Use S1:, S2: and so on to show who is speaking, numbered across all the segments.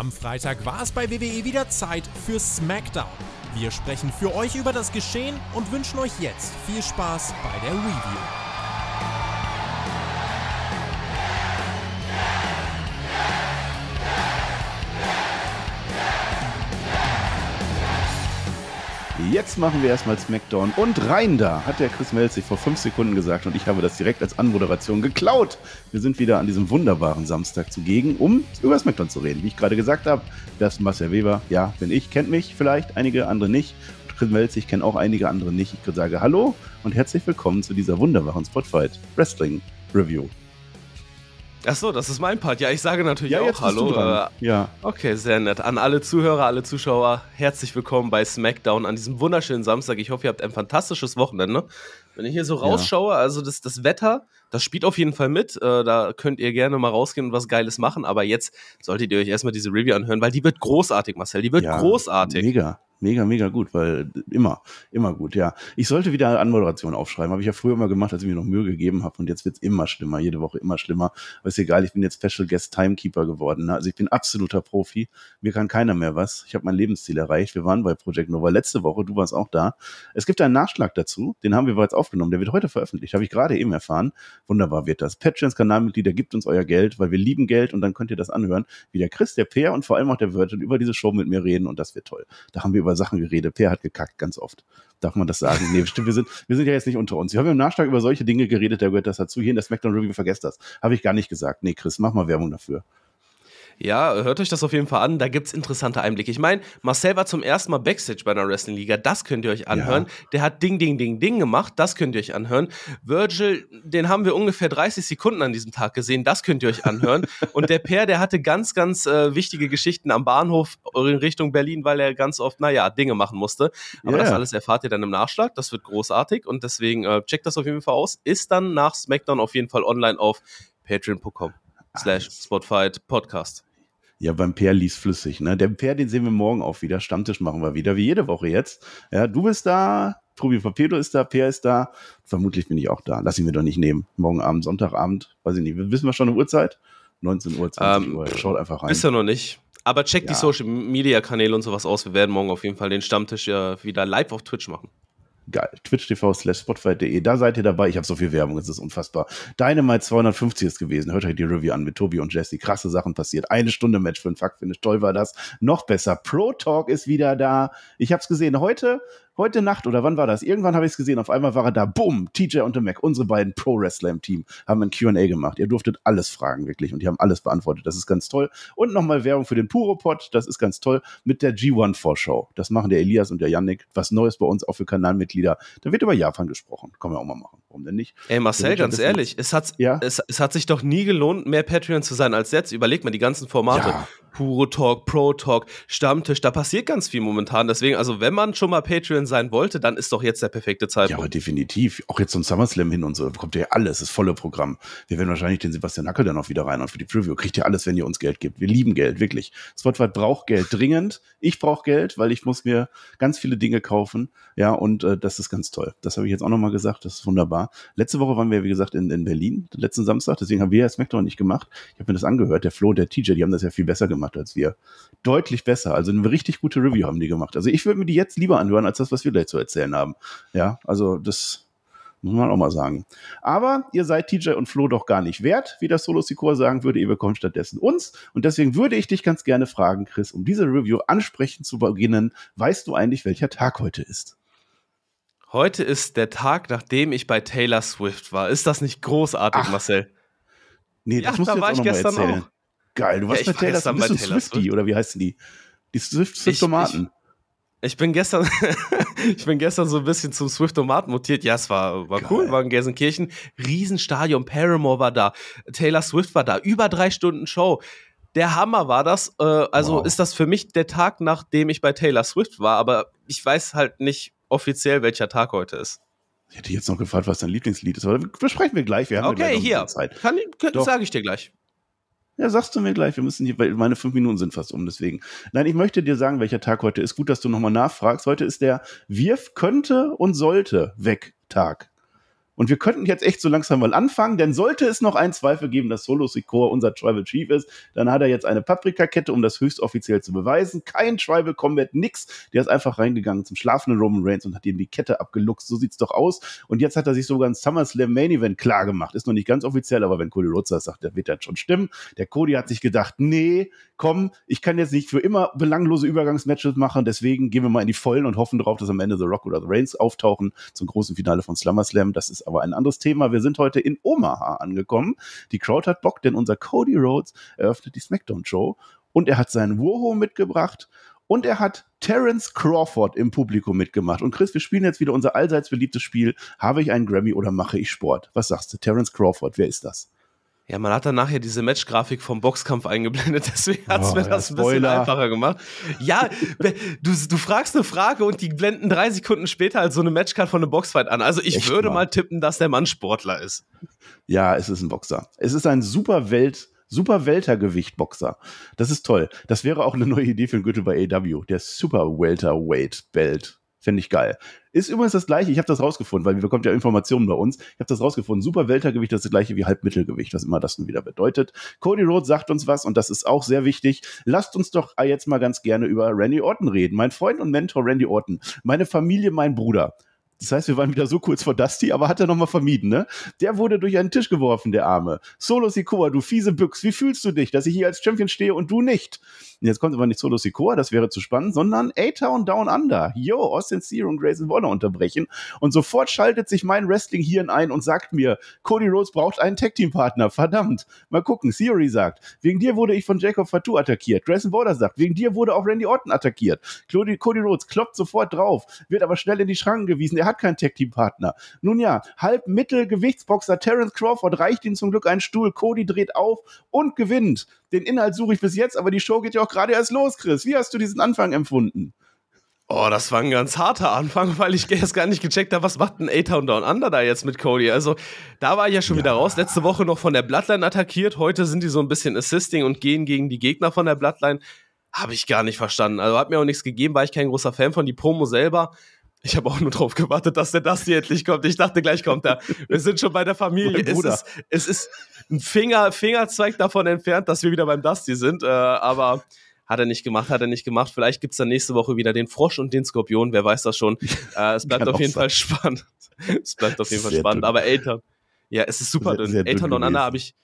S1: Am Freitag war es bei WWE wieder Zeit für SmackDown. Wir sprechen für euch über das Geschehen und wünschen euch jetzt viel Spaß bei der Review.
S2: Jetzt machen wir erstmal SmackDown. Und rein da, hat der Chris Melzig vor fünf Sekunden gesagt und ich habe das direkt als Anmoderation geklaut. Wir sind wieder an diesem wunderbaren Samstag zugegen, um über SmackDown zu reden. Wie ich gerade gesagt habe, das ist Marcel Weber. Ja, bin ich, kennt mich vielleicht, einige andere nicht. Und Chris Melzig kennt auch einige andere nicht. Ich sage Hallo und herzlich willkommen zu dieser wunderbaren Spotfight Wrestling Review.
S1: Achso, das ist mein Part. Ja, ich sage natürlich ja, auch Hallo. Äh, ja. Okay, sehr nett. An alle Zuhörer, alle Zuschauer, herzlich willkommen bei SmackDown an diesem wunderschönen Samstag. Ich hoffe, ihr habt ein fantastisches Wochenende. Wenn ich hier so rausschaue, also das, das Wetter, das spielt auf jeden Fall mit. Äh, da könnt ihr gerne mal rausgehen und was Geiles machen. Aber jetzt solltet ihr euch erstmal diese Review anhören, weil die wird großartig, Marcel. Die wird ja, großartig.
S2: Mega. Mega, mega gut, weil immer, immer gut, ja. Ich sollte wieder Anmoderation aufschreiben. Habe ich ja früher immer gemacht, als ich mir noch Mühe gegeben habe. Und jetzt wird es immer schlimmer, jede Woche immer schlimmer. Aber ist egal, ich bin jetzt Special Guest Timekeeper geworden. Ne? Also ich bin absoluter Profi. Mir kann keiner mehr was. Ich habe mein Lebensziel erreicht. Wir waren bei Project Nova letzte Woche, du warst auch da. Es gibt einen Nachschlag dazu, den haben wir bereits aufgenommen. Der wird heute veröffentlicht, habe ich gerade eben erfahren. Wunderbar wird das. Patreons Kanalmitglieder gibt uns euer Geld, weil wir lieben Geld und dann könnt ihr das anhören, wie der Chris, der Peer und vor allem auch der Virgin über diese Show mit mir reden und das wird toll. Da haben wir über über Sachen geredet. Per hat gekackt, ganz oft. Darf man das sagen? Nee, stimmt, wir sind, wir sind ja jetzt nicht unter uns. Wir haben im Nachschlag über solche Dinge geredet, da gehört das dazu. Hier in der Smackdown Review, vergesst das. Habe ich gar nicht gesagt. Nee, Chris, mach mal Werbung dafür.
S1: Ja, hört euch das auf jeden Fall an. Da gibt es interessante Einblicke. Ich meine, Marcel war zum ersten Mal Backstage bei einer Wrestling-Liga. Das könnt ihr euch anhören. Ja. Der hat Ding, Ding, Ding, Ding gemacht. Das könnt ihr euch anhören. Virgil, den haben wir ungefähr 30 Sekunden an diesem Tag gesehen. Das könnt ihr euch anhören. Und der Pair, der hatte ganz, ganz äh, wichtige Geschichten am Bahnhof in Richtung Berlin, weil er ganz oft, naja, Dinge machen musste. Aber yeah. das alles erfahrt ihr dann im Nachschlag. Das wird großartig. Und deswegen äh, checkt das auf jeden Fall aus. Ist dann nach SmackDown auf jeden Fall online auf patreon.com slash Spotify Podcast.
S2: Ja, beim Peer liest flüssig. Ne? Der Peer, den sehen wir morgen auch wieder. Stammtisch machen wir wieder, wie jede Woche jetzt. Ja, du bist da, Tobi Papedo ist da, Peer ist da. Vermutlich bin ich auch da. Lass ihn mir doch nicht nehmen. Morgen Abend, Sonntagabend, weiß ich nicht. Wissen wir schon eine Uhrzeit? 19 Uhr, 20 ähm, Uhr. Schaut einfach rein. Ist
S1: du noch nicht. Aber check ja. die Social Media Kanäle und sowas aus. Wir werden morgen auf jeden Fall den Stammtisch ja äh, wieder live auf Twitch machen.
S2: Geil. twitch.tv slash spotify.de. Da seid ihr dabei. Ich habe so viel Werbung, es ist unfassbar. Dynamite 250 ist gewesen. Hört euch die Review an mit Tobi und Jesse. Krasse Sachen passiert. Eine Stunde Match für ein Fakt, finde ich. Toll war das. Noch besser. Pro Talk ist wieder da. Ich habe es gesehen. Heute heute Nacht oder wann war das? Irgendwann habe ich es gesehen. Auf einmal war er da. Bumm, TJ und der Mac, unsere beiden Pro-Wrestler im Team, haben ein QA gemacht. Ihr durftet alles fragen, wirklich. Und die haben alles beantwortet. Das ist ganz toll. Und nochmal Werbung für den Puro-Pod. Das ist ganz toll. Mit der G1-Vorschau. Das machen der Elias und der Yannick. Was Neues bei uns, auch für Kanalmitglieder. Da wird über Japan gesprochen. Können wir auch mal machen. Warum denn nicht?
S1: Ey, Marcel, ganz ehrlich, es hat, ja? es, es, hat sich doch nie gelohnt, mehr Patreon zu sein als jetzt. Überleg mal die ganzen Formate. Ja. Puro Talk, Pro Talk, Stammtisch, da passiert ganz viel momentan. Deswegen, also wenn man schon mal Patreon sein wollte, dann ist doch jetzt der perfekte Zeitpunkt. Ja, aber
S2: definitiv. Auch jetzt zum SummerSlam hin und so, kommt ja alles, das volle Programm. Wir werden wahrscheinlich den Sebastian Hackel dann auch wieder rein und für die Preview. Kriegt ihr alles, wenn ihr uns Geld gibt. Wir lieben Geld, wirklich. Spotify braucht Geld dringend. Ich brauche Geld, weil ich muss mir ganz viele Dinge kaufen. Ja, und äh, das ist ganz toll. Das habe ich jetzt auch nochmal gesagt, das ist wunderbar. Letzte Woche waren wir, wie gesagt, in, in Berlin, letzten Samstag, deswegen haben wir ja SmackDown nicht gemacht. Ich habe mir das angehört, der Flo, der TJ, die haben das ja viel besser gemacht gemacht als wir. Deutlich besser. Also eine richtig gute Review haben die gemacht. Also ich würde mir die jetzt lieber anhören, als das, was wir gleich zu erzählen haben. Ja, also das muss man auch mal sagen. Aber ihr seid TJ und Flo doch gar nicht wert, wie das Solo Secure sagen würde. Ihr bekommt stattdessen uns. Und deswegen würde ich dich ganz gerne fragen, Chris, um diese Review ansprechend zu beginnen, weißt du eigentlich, welcher Tag heute ist?
S1: Heute ist der Tag, nachdem ich bei Taylor Swift war. Ist das
S2: nicht großartig, Ach. Marcel? Nee, das ja, musst da du jetzt war auch ich gestern erzählen. auch. Geil, du warst ja, bei Taylor Swift. Bist du Swifty oder wie heißen die? Die swift Tomaten. Ich bin gestern,
S1: ich bin gestern so ein bisschen zum Swift Swiftomat mutiert. Ja, es war, war cool, war in Gelsenkirchen. Riesenstadion, Paramore war da, Taylor Swift war da, über drei Stunden Show. Der Hammer war das. Äh, also wow. ist das für mich der Tag, nachdem ich bei Taylor Swift war, aber ich weiß halt nicht offiziell, welcher Tag heute ist.
S2: Ich hätte jetzt noch gefragt, was dein Lieblingslied ist, aber besprechen wir gleich.
S1: Wir haben okay, ja gleich hier. Zeit. Kann, kann sage ich dir gleich.
S2: Ja, sagst du mir gleich, wir müssen hier, weil meine fünf Minuten sind fast um, deswegen. Nein, ich möchte dir sagen, welcher Tag heute ist. Gut, dass du nochmal nachfragst. Heute ist der Wirf könnte und sollte weg Tag. Und wir könnten jetzt echt so langsam mal anfangen, denn sollte es noch einen Zweifel geben, dass Solo Secor unser Tribal Chief ist, dann hat er jetzt eine Paprikakette, um das höchst offiziell zu beweisen. Kein Tribal Combat, nix. Der ist einfach reingegangen zum schlafenden Roman Reigns und hat ihm die Kette abgeluchst. So sieht's doch aus. Und jetzt hat er sich sogar ein SummerSlam Main Event klar gemacht. Ist noch nicht ganz offiziell, aber wenn Cody Rhodes das sagt, der wird das schon stimmen. Der Cody hat sich gedacht, nee, komm, ich kann jetzt nicht für immer belanglose Übergangsmatches machen, deswegen gehen wir mal in die Vollen und hoffen darauf, dass am Ende The Rock oder The Reigns auftauchen zum großen Finale von SummerSlam. Das ist aber ein anderes Thema. Wir sind heute in Omaha angekommen. Die Crowd hat Bock, denn unser Cody Rhodes eröffnet die SmackDown-Show und er hat seinen Woho mitgebracht und er hat Terence Crawford im Publikum mitgemacht. Und Chris, wir spielen jetzt wieder unser allseits beliebtes Spiel. Habe ich einen Grammy oder mache ich Sport? Was sagst du? Terence Crawford, wer ist das?
S1: Ja, man hat dann nachher ja diese Matchgrafik vom Boxkampf eingeblendet, deswegen hat es oh, mir das ein bisschen einfacher gemacht. Ja, du, du fragst eine Frage und die blenden drei Sekunden später halt so eine Matchcard von einem Boxfight an. Also ich Echt würde mal. mal tippen, dass der Mann Sportler ist.
S2: Ja, es ist ein Boxer. Es ist ein super Welt, super Weltergewichtboxer. Das ist toll. Das wäre auch eine neue Idee für den Gürtel bei AW. Der Super Welterweight Belt. Fände ich geil. Ist übrigens das gleiche. Ich habe das rausgefunden, weil wir bekommt ja Informationen bei uns. Ich habe das rausgefunden. Super Weltergewicht das ist das gleiche wie Halbmittelgewicht, was immer das nun wieder bedeutet. Cody Rhodes sagt uns was und das ist auch sehr wichtig. Lasst uns doch jetzt mal ganz gerne über Randy Orton reden. Mein Freund und Mentor Randy Orton. Meine Familie, mein Bruder. Das heißt, wir waren wieder so kurz vor Dusty, aber hat er nochmal vermieden, ne? Der wurde durch einen Tisch geworfen, der Arme. Solo Sikoa, du fiese Büchs, wie fühlst du dich, dass ich hier als Champion stehe und du nicht? jetzt kommt aber nicht Solo Sikoa, das wäre zu spannend, sondern A-Town Down Under. Yo, Austin Theory und Grayson Waller unterbrechen. Und sofort schaltet sich mein Wrestling-Hirn ein und sagt mir, Cody Rhodes braucht einen Tag-Team-Partner. Verdammt. Mal gucken. Theory sagt, wegen dir wurde ich von Jacob Fatou attackiert. Grayson Waller sagt, wegen dir wurde auch Randy Orton attackiert. Cody, Rhodes kloppt sofort drauf, wird aber schnell in die Schranken gewiesen. Er hat keinen Tech-Team-Partner. Nun ja, Halbmittel-Gewichtsboxer Terence Crawford reicht ihm zum Glück einen Stuhl. Cody dreht auf und gewinnt. Den Inhalt suche ich bis jetzt, aber die Show geht ja auch gerade erst los, Chris. Wie hast du diesen Anfang empfunden?
S1: Oh, das war ein ganz harter Anfang, weil ich erst gar nicht gecheckt habe, was macht ein A-Town Down Under da jetzt mit Cody? Also, da war ich ja schon ja. wieder raus. Letzte Woche noch von der Bloodline attackiert. Heute sind die so ein bisschen assisting und gehen gegen die Gegner von der Bloodline. Habe ich gar nicht verstanden. Also, hat mir auch nichts gegeben, war ich kein großer Fan von. Die Promo selber ich habe auch nur drauf gewartet, dass der Dusty endlich kommt. Ich dachte, gleich kommt er. Wir sind schon bei der Familie. Es ist, es ist, ein Finger, Fingerzeig davon entfernt, dass wir wieder beim Dusty sind. Äh, aber hat er nicht gemacht, hat er nicht gemacht. Vielleicht gibt es dann nächste Woche wieder den Frosch und den Skorpion. Wer weiß das schon. Äh, es bleibt auf jeden sein. Fall spannend. es bleibt auf jeden Fall sehr spannend. Dünn. Aber Eltern. Ja, es ist super sehr, dünn. Sehr Eltern dünn und Anna habe ich,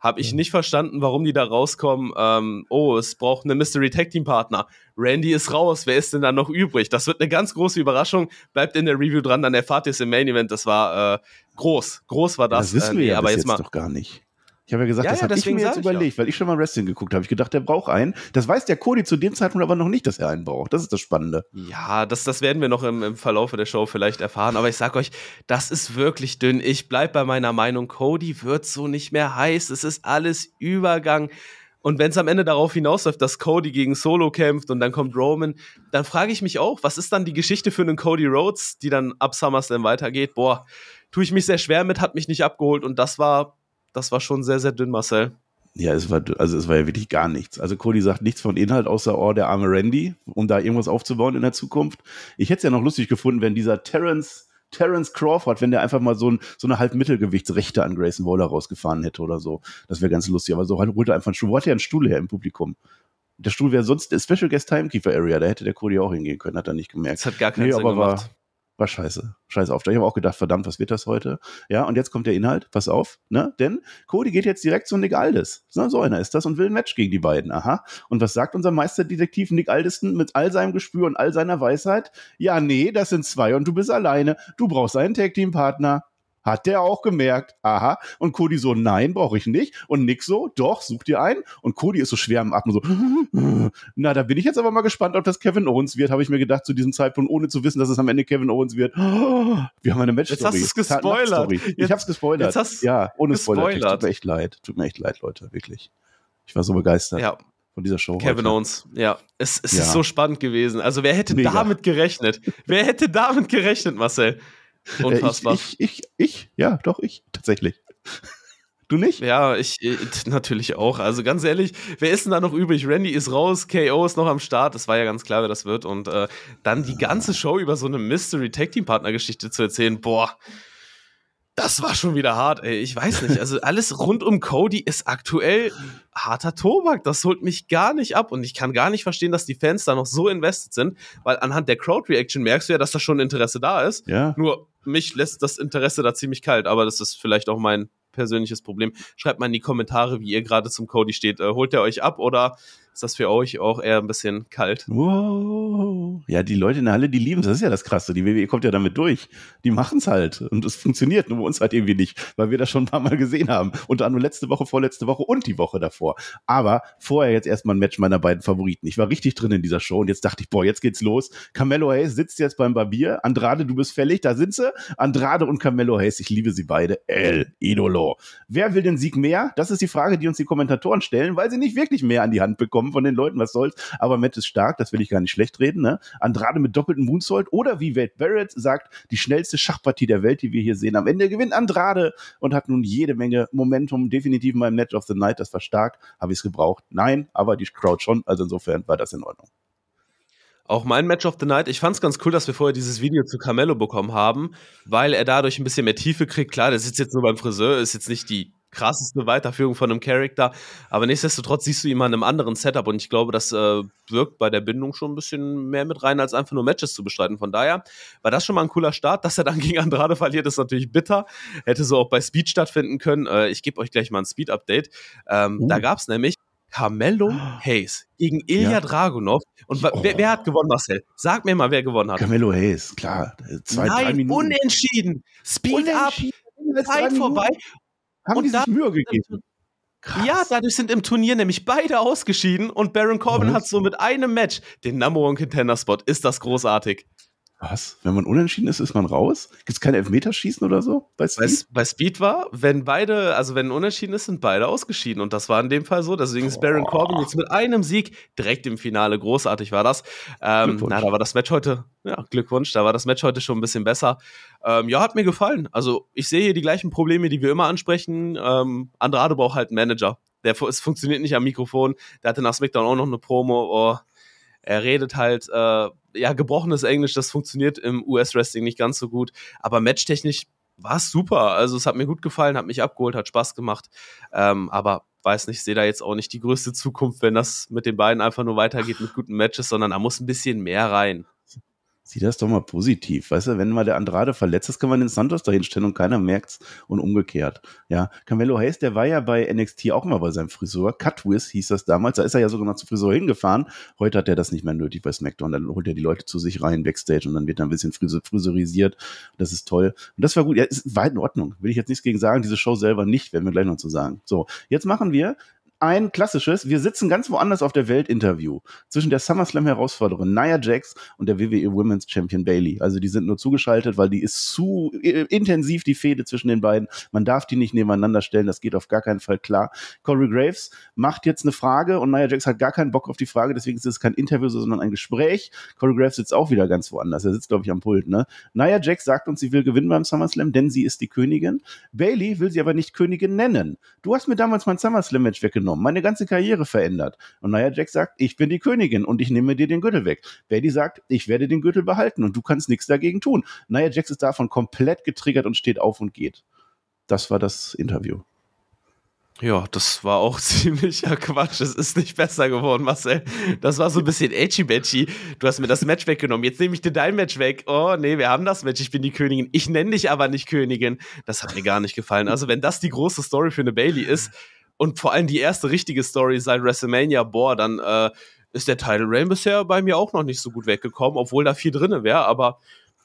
S1: habe ich ja. Mhm. nicht verstanden, warum die da rauskommen. Ähm, oh, es braucht eine Mystery Tag Team Partner. Randy ist raus. Wer ist denn da noch übrig? Das wird eine ganz große Überraschung. Bleibt in der Review dran, dann erfahrt ihr es im Main Event. Das war äh, groß. Groß war das. Das wissen äh, wir äh, nee, ja aber jetzt, jetzt mal. doch gar nicht.
S2: Ich habe ja gesagt, ja, das ja, habe ich mir jetzt ich überlegt, weil ich schon mal Wrestling geguckt habe. Ich gedacht, der braucht einen. Das weiß der Cody zu dem Zeitpunkt aber noch nicht, dass er einen braucht. Das ist das Spannende.
S1: Ja, das, das werden wir noch im, im Verlauf der Show vielleicht erfahren. Aber ich sage euch, das ist wirklich dünn. Ich bleibe bei meiner Meinung, Cody wird so nicht mehr heiß. Es ist alles Übergang. Und wenn es am Ende darauf hinausläuft, dass Cody gegen Solo kämpft und dann kommt Roman, dann frage ich mich auch, was ist dann die Geschichte für einen Cody Rhodes, die dann ab SummerSlam weitergeht? Boah, tue ich mich sehr schwer mit, hat mich nicht abgeholt und das war das war schon sehr, sehr dünn, Marcel.
S2: Ja, es war, also es war ja wirklich gar nichts. Also Cody sagt nichts von Inhalt, außer, oh, der arme Randy, um da irgendwas aufzubauen in der Zukunft. Ich hätte es ja noch lustig gefunden, wenn dieser Terrence, Terrence Crawford, wenn der einfach mal so, ein, so eine Halbmittelgewichtsrechte an Grayson Waller rausgefahren hätte oder so. Das wäre ganz lustig. Aber so halt holt er einfach einen Stuhl, wo hat er einen Stuhl her im Publikum? Der Stuhl wäre sonst der Special Guest Timekeeper Area, da hätte der Cody auch hingehen können, hat er nicht gemerkt. Das hat gar keinen nee, Sinn aber gemacht. War, war scheiße, scheiß auf. Ich habe auch gedacht, verdammt, was wird das heute? Ja, und jetzt kommt der Inhalt, pass auf, ne? Denn Cody geht jetzt direkt zu Nick Aldis. Na, so einer ist das und will ein Match gegen die beiden. Aha. Und was sagt unser Meisterdetektiv Nick Aldesten mit all seinem Gespür und all seiner Weisheit? Ja, nee, das sind zwei und du bist alleine. Du brauchst einen Tag-Team-Partner. Hat der auch gemerkt, aha. Und Cody so, nein, brauche ich nicht. Und Nick so, doch, such dir einen. Und Cody ist so schwer am Atmen, so, na, da bin ich jetzt aber mal gespannt, ob das Kevin Owens wird, habe ich mir gedacht zu diesem Zeitpunkt, ohne zu wissen, dass es am Ende Kevin Owens wird. Wir haben eine Match-Story. Jetzt hast du es gespoilert. Jetzt, ich habe es gespoilert. Jetzt hast ja, ohne gespoilert. Spoiler. Tut mir echt leid. Tut mir echt leid, Leute, wirklich. Ich war so begeistert. Ja, von dieser Show. Kevin heute. Owens,
S1: ja. Es, es ja. ist so spannend gewesen. Also, wer hätte Mega. damit gerechnet? wer hätte damit gerechnet, Marcel? Äh, Unfassbar. Ich, ich, ich, ich,
S2: ja, doch, ich, tatsächlich.
S1: Du nicht? Ja, ich äh, natürlich auch. Also ganz ehrlich, wer ist denn da noch übrig? Randy ist raus, KO ist noch am Start. Das war ja ganz klar, wer das wird. Und äh, dann die ganze Show über so eine Mystery Tag Team Partner Geschichte zu erzählen, boah, das war schon wieder hart, ey. Ich weiß nicht. Also alles rund um Cody ist aktuell harter Tobak. Das holt mich gar nicht ab. Und ich kann gar nicht verstehen, dass die Fans da noch so invested sind, weil anhand der Crowd-Reaction merkst du ja, dass da schon Interesse da ist. Ja. Nur mich lässt das Interesse da ziemlich kalt. Aber das ist vielleicht auch mein persönliches Problem. Schreibt mal in die Kommentare, wie ihr gerade zum Cody steht. Äh, holt er euch ab oder ist das für euch auch eher ein bisschen kalt?
S2: Wow. Ja, die Leute in der Halle, die lieben es. Das ist ja das Krasse. Die WWE kommt ja damit durch. Die machen es halt. Und es funktioniert. Nur bei uns halt irgendwie nicht, weil wir das schon ein paar Mal gesehen haben. Unter anderem letzte Woche, vorletzte Woche und die Woche davor. Aber vorher jetzt erstmal ein Match meiner beiden Favoriten. Ich war richtig drin in dieser Show und jetzt dachte ich, boah, jetzt geht's los. Carmelo Hayes sitzt jetzt beim Barbier. Andrade, du bist fällig. Da sind sie. Andrade und Carmelo Hayes. Ich liebe sie beide. El Idolo. Wer will den Sieg mehr? Das ist die Frage, die uns die Kommentatoren stellen, weil sie nicht wirklich mehr an die Hand bekommen von den Leuten, was soll's. Aber Matt ist stark, das will ich gar nicht schlecht reden. Ne? Andrade mit doppeltem Moonsault oder wie Wade Barrett sagt, die schnellste Schachpartie der Welt, die wir hier sehen. Am Ende gewinnt Andrade und hat nun jede Menge Momentum. Definitiv mein Match of the Night, das war stark. Habe ich es gebraucht? Nein, aber die Crowd schon. Also insofern war das in Ordnung.
S1: Auch mein Match of the Night. Ich fand es ganz cool, dass wir vorher dieses Video zu Carmelo bekommen haben, weil er dadurch ein bisschen mehr Tiefe kriegt. Klar, der sitzt jetzt nur beim Friseur, ist jetzt nicht die krasseste Weiterführung von einem Charakter. Aber nichtsdestotrotz siehst du ihn mal in einem anderen Setup und ich glaube, das äh, wirkt bei der Bindung schon ein bisschen mehr mit rein, als einfach nur Matches zu bestreiten. Von daher war das schon mal ein cooler Start. Dass er dann gegen Andrade verliert, ist natürlich bitter. Hätte so auch bei Speed stattfinden können. Äh, ich gebe euch gleich mal ein Speed-Update. Ähm, uh. Da oh. gab es nämlich Carmelo Hayes gegen Ilya ja. Dragunov. Und oh. wer, wer, hat gewonnen, Marcel? Sag mir mal, wer gewonnen hat.
S2: Carmelo Hayes, klar. Zwei, Nein,
S1: unentschieden. Speed unentschieden. up. Zeit vorbei haben die sich Mühe gegeben. Krass. Ja, dadurch sind im Turnier nämlich beide ausgeschieden und Baron Corbin Was? Mhm. hat so mit einem Match den Number One Contender Spot. Ist das großartig?
S2: Was? Wenn man unentschieden ist, ist man raus? Gibt es kein Elfmeterschießen oder so? Bei Speed? Bei, bei, Speed war, wenn
S1: beide, also wenn unentschieden ist, sind beide ausgeschieden. Und das war in dem Fall so. Deswegen ist Baron Corbin jetzt mit einem Sieg direkt im Finale. Großartig war das. Ähm, na, da war das Match heute, ja, Glückwunsch, da war das Match heute schon ein bisschen besser. Ähm, ja, hat mir gefallen. Also ich sehe hier die gleichen Probleme, die wir immer ansprechen. Ähm, Andrade braucht halt einen Manager. Der, es funktioniert nicht am Mikrofon. Der hatte nach SmackDown auch noch eine Promo. Oh, er redet halt äh, ja, gebrochenes Englisch, das funktioniert im US-Wrestling nicht ganz so gut, aber matchtechnisch war es super. Also es hat mir gut gefallen, hat mich abgeholt, hat Spaß gemacht. Ähm, aber weiß nicht, sehe da jetzt auch nicht die größte Zukunft, wenn das mit den beiden einfach nur weitergeht mit guten Matches, sondern da muss ein bisschen mehr rein
S2: sieh das doch mal positiv. Weißt du, wenn mal der Andrade verletzt ist, kann man den Santos dahinstellen und keiner merkt's und umgekehrt. Ja, Camelo Hayes, der war ja bei NXT auch mal bei seinem Friseur. Cutwiz hieß das damals. Da ist er ja sogar noch zum Friseur hingefahren. Heute hat er das nicht mehr nötig bei SmackDown. Dann holt er die Leute zu sich rein, Backstage und dann wird er ein bisschen frise friseurisiert. Das ist toll. Und das war gut. Ja, ist weit in Ordnung. Will ich jetzt nichts gegen sagen. Diese Show selber nicht, werden wir gleich noch zu sagen. So, jetzt machen wir ein klassisches, wir sitzen ganz woanders auf der Welt Interview zwischen der SummerSlam-Herausforderin Nia Jax und der WWE Women's Champion Bailey. Also die sind nur zugeschaltet, weil die ist zu äh, intensiv die Fehde zwischen den beiden. Man darf die nicht nebeneinander stellen, das geht auf gar keinen Fall klar. Corey Graves macht jetzt eine Frage und Nia Jax hat gar keinen Bock auf die Frage, deswegen ist es kein Interview, sondern ein Gespräch. Corey Graves sitzt auch wieder ganz woanders. Er sitzt, glaube ich, am Pult. Ne? Nia Jax sagt uns, sie will gewinnen beim SummerSlam, denn sie ist die Königin. Bailey will sie aber nicht Königin nennen. Du hast mir damals mein SummerSlam-Match weggenommen genommen, meine ganze Karriere verändert. Und Naya Jax sagt, ich bin die Königin und ich nehme dir den Gürtel weg. Bailey sagt, ich werde den Gürtel behalten und du kannst nichts dagegen tun. Naya Jax ist davon komplett getriggert und steht auf und geht. Das war das Interview.
S1: Ja, das war auch ziemlicher Quatsch. Es ist nicht besser geworden, Marcel. Das war so ein bisschen edgy betchy. Du hast mir das Match weggenommen. Jetzt nehme ich dir dein Match weg. Oh, nee, wir haben das Match. Ich bin die Königin. Ich nenne dich aber nicht Königin. Das hat mir gar nicht gefallen. Also, wenn das die große Story für eine Bailey ist, und vor allem die erste richtige Story seit WrestleMania, boah, dann äh, ist der Title Reign bisher bei mir auch noch nicht so gut weggekommen, obwohl da viel drinne wäre, aber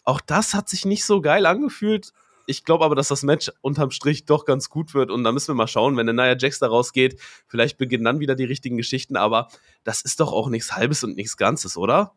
S1: auch das hat sich nicht so geil angefühlt. Ich glaube aber, dass das Match unterm Strich doch ganz gut wird und da müssen wir mal schauen, wenn der Nia Jax da rausgeht, vielleicht beginnen dann wieder die richtigen Geschichten, aber das ist doch auch nichts Halbes und nichts Ganzes, oder?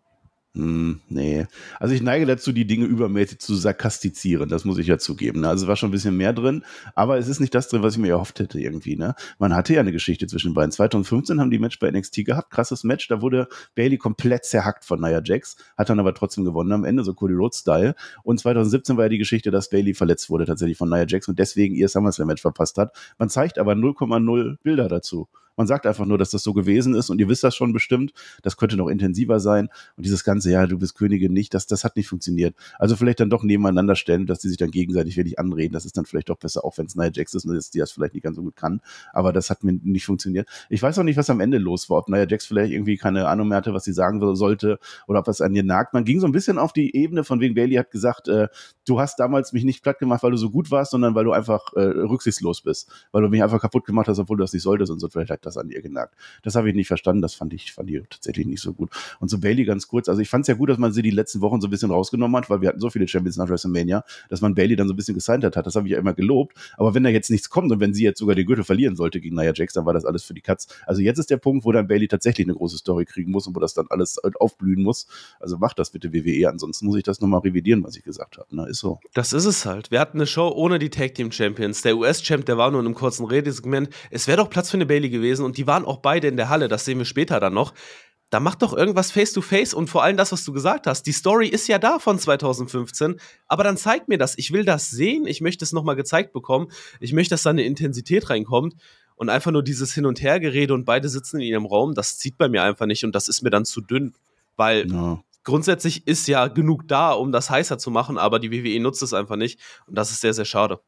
S2: Hm, nee. Also ich neige dazu, die Dinge übermäßig zu sarkastizieren, das muss ich ja zugeben. Ne? Also es war schon ein bisschen mehr drin, aber es ist nicht das drin, was ich mir erhofft hätte irgendwie. Ne? Man hatte ja eine Geschichte zwischen beiden. 2015 haben die Match bei NXT gehabt, krasses Match, da wurde Bailey komplett zerhackt von Nia Jax, hat dann aber trotzdem gewonnen am Ende, so Cody Rhodes-Style. Und 2017 war ja die Geschichte, dass Bailey verletzt wurde tatsächlich von Nia Jax und deswegen ihr SummerSlam-Match verpasst hat. Man zeigt aber 0,0 Bilder dazu. Man sagt einfach nur, dass das so gewesen ist und ihr wisst das schon bestimmt. Das könnte noch intensiver sein. Und dieses ganze, ja, du bist Königin nicht, das, das hat nicht funktioniert. Also vielleicht dann doch nebeneinander stellen, dass die sich dann gegenseitig wirklich anreden. Das ist dann vielleicht doch besser, auch wenn es Nia Jax ist und die das vielleicht nicht ganz so gut kann. Aber das hat mir nicht funktioniert. Ich weiß auch nicht, was am Ende los war. Ob Nia Jax vielleicht irgendwie keine Ahnung mehr hatte, was sie sagen sollte oder ob das an ihr nagt. Man ging so ein bisschen auf die Ebene von wegen Bailey hat gesagt, äh, du hast damals mich nicht platt gemacht, weil du so gut warst, sondern weil du einfach äh, rücksichtslos bist. Weil du mich einfach kaputt gemacht hast, obwohl du das nicht solltest und so. Vielleicht hat das an ihr genagt. Das habe ich nicht verstanden, das fand ich, fand ich tatsächlich nicht so gut. Und zu Bailey ganz kurz, also ich fand es ja gut, dass man sie die letzten Wochen so ein bisschen rausgenommen hat, weil wir hatten so viele Champions nach WrestleMania, dass man Bailey dann so ein bisschen gesignert hat. Das habe ich ja immer gelobt. Aber wenn da jetzt nichts kommt und wenn sie jetzt sogar den Gürtel verlieren sollte gegen Nia Jax, dann war das alles für die Katz. Also jetzt ist der Punkt, wo dann Bailey tatsächlich eine große Story kriegen muss und wo das dann alles äh, aufblühen muss. Also mach das bitte WWE, ansonsten muss ich das nochmal revidieren, was ich gesagt habe. Ne? Ist so.
S1: Das ist es halt. Wir hatten eine Show ohne die Tag Team Champions. Der US-Champ, der war nur in einem kurzen Redesegment. Es wäre doch Platz für eine Bailey gewesen gewesen und die waren auch beide in der Halle, das sehen wir später dann noch. Da macht doch irgendwas face to face und vor allem das, was du gesagt hast. Die Story ist ja da von 2015, aber dann zeigt mir das. Ich will das sehen, ich möchte es nochmal gezeigt bekommen, ich möchte, dass da eine Intensität reinkommt und einfach nur dieses Hin- und Hergerede und beide sitzen in ihrem Raum, das zieht bei mir einfach nicht und das ist mir dann zu dünn, weil ja. grundsätzlich ist ja genug da, um das heißer zu machen, aber die WWE nutzt es einfach nicht und das ist sehr, sehr schade.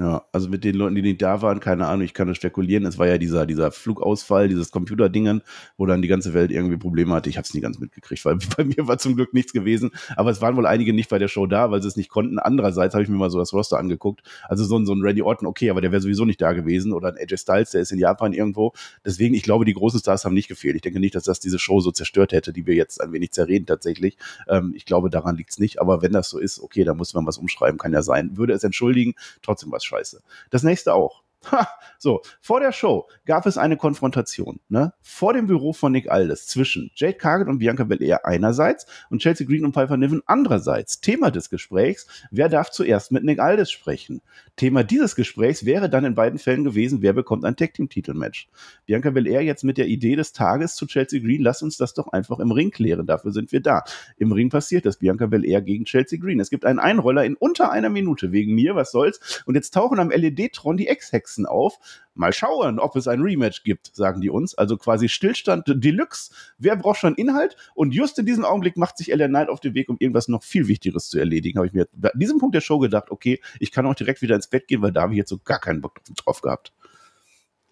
S2: Ja, also mit den Leuten, die nicht da waren, keine Ahnung, ich kann nur spekulieren. Es war ja dieser, dieser Flugausfall, dieses Computerdingen, wo dann die ganze Welt irgendwie Probleme hatte. Ich habe es nie ganz mitgekriegt, weil bei mir war zum Glück nichts gewesen. Aber es waren wohl einige nicht bei der Show da, weil sie es nicht konnten. Andererseits habe ich mir mal so das Roster angeguckt. Also so ein, so ein Randy Orton, okay, aber der wäre sowieso nicht da gewesen. Oder ein AJ Styles, der ist in Japan irgendwo. Deswegen, ich glaube, die großen Stars haben nicht gefehlt. Ich denke nicht, dass das diese Show so zerstört hätte, die wir jetzt ein wenig zerreden tatsächlich. Ähm, ich glaube, daran liegt es nicht. Aber wenn das so ist, okay, da muss man was umschreiben, kann ja sein. Würde es entschuldigen, trotzdem was scheiße. Das nächste auch. Ha, so, vor der Show gab es eine Konfrontation, ne? Vor dem Büro von Nick Aldis zwischen Jade Cargill und Bianca Belair einerseits und Chelsea Green und Piper Niven andererseits. Thema des Gesprächs, wer darf zuerst mit Nick Aldis sprechen? Thema dieses Gesprächs wäre dann in beiden Fällen gewesen, wer bekommt ein Tag Team Titelmatch? Bianca Belair jetzt mit der Idee des Tages zu Chelsea Green, lass uns das doch einfach im Ring klären, dafür sind wir da. Im Ring passiert das, Bianca Belair gegen Chelsea Green. Es gibt einen Einroller in unter einer Minute wegen mir, was soll's? Und jetzt tauchen am LED-Tron die Ex-Hex Jackson auf. Mal schauen, ob es ein Rematch gibt, sagen die uns. Also quasi Stillstand Deluxe. Wer braucht schon Inhalt? Und just in diesem Augenblick macht sich Ellen Knight auf den Weg, um irgendwas noch viel Wichtigeres zu erledigen. Habe ich mir an diesem Punkt der Show gedacht, okay, ich kann auch direkt wieder ins Bett gehen, weil da habe ich jetzt so gar keinen Bock drauf gehabt.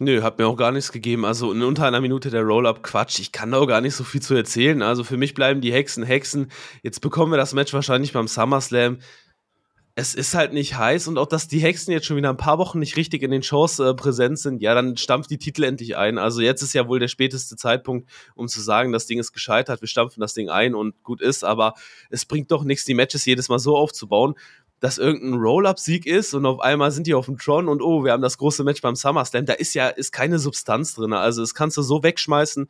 S1: Nö, hat mir auch gar nichts gegeben. Also in unter einer Minute der Roll-Up, Quatsch. Ich kann da auch gar nicht so viel zu erzählen. Also für mich bleiben die Hexen Hexen. Jetzt bekommen wir das Match wahrscheinlich beim SummerSlam es ist halt nicht heiß und auch, dass die Hexen jetzt schon wieder ein paar Wochen nicht richtig in den Shows äh, präsent sind, ja, dann stampft die Titel endlich ein. Also jetzt ist ja wohl der späteste Zeitpunkt, um zu sagen, das Ding ist gescheitert, wir stampfen das Ding ein und gut ist, aber es bringt doch nichts, die Matches jedes Mal so aufzubauen, dass irgendein Roll-Up-Sieg ist und auf einmal sind die auf dem Tron und oh, wir haben das große Match beim SummerSlam. Da ist ja ist keine Substanz drin. Also das kannst du so wegschmeißen,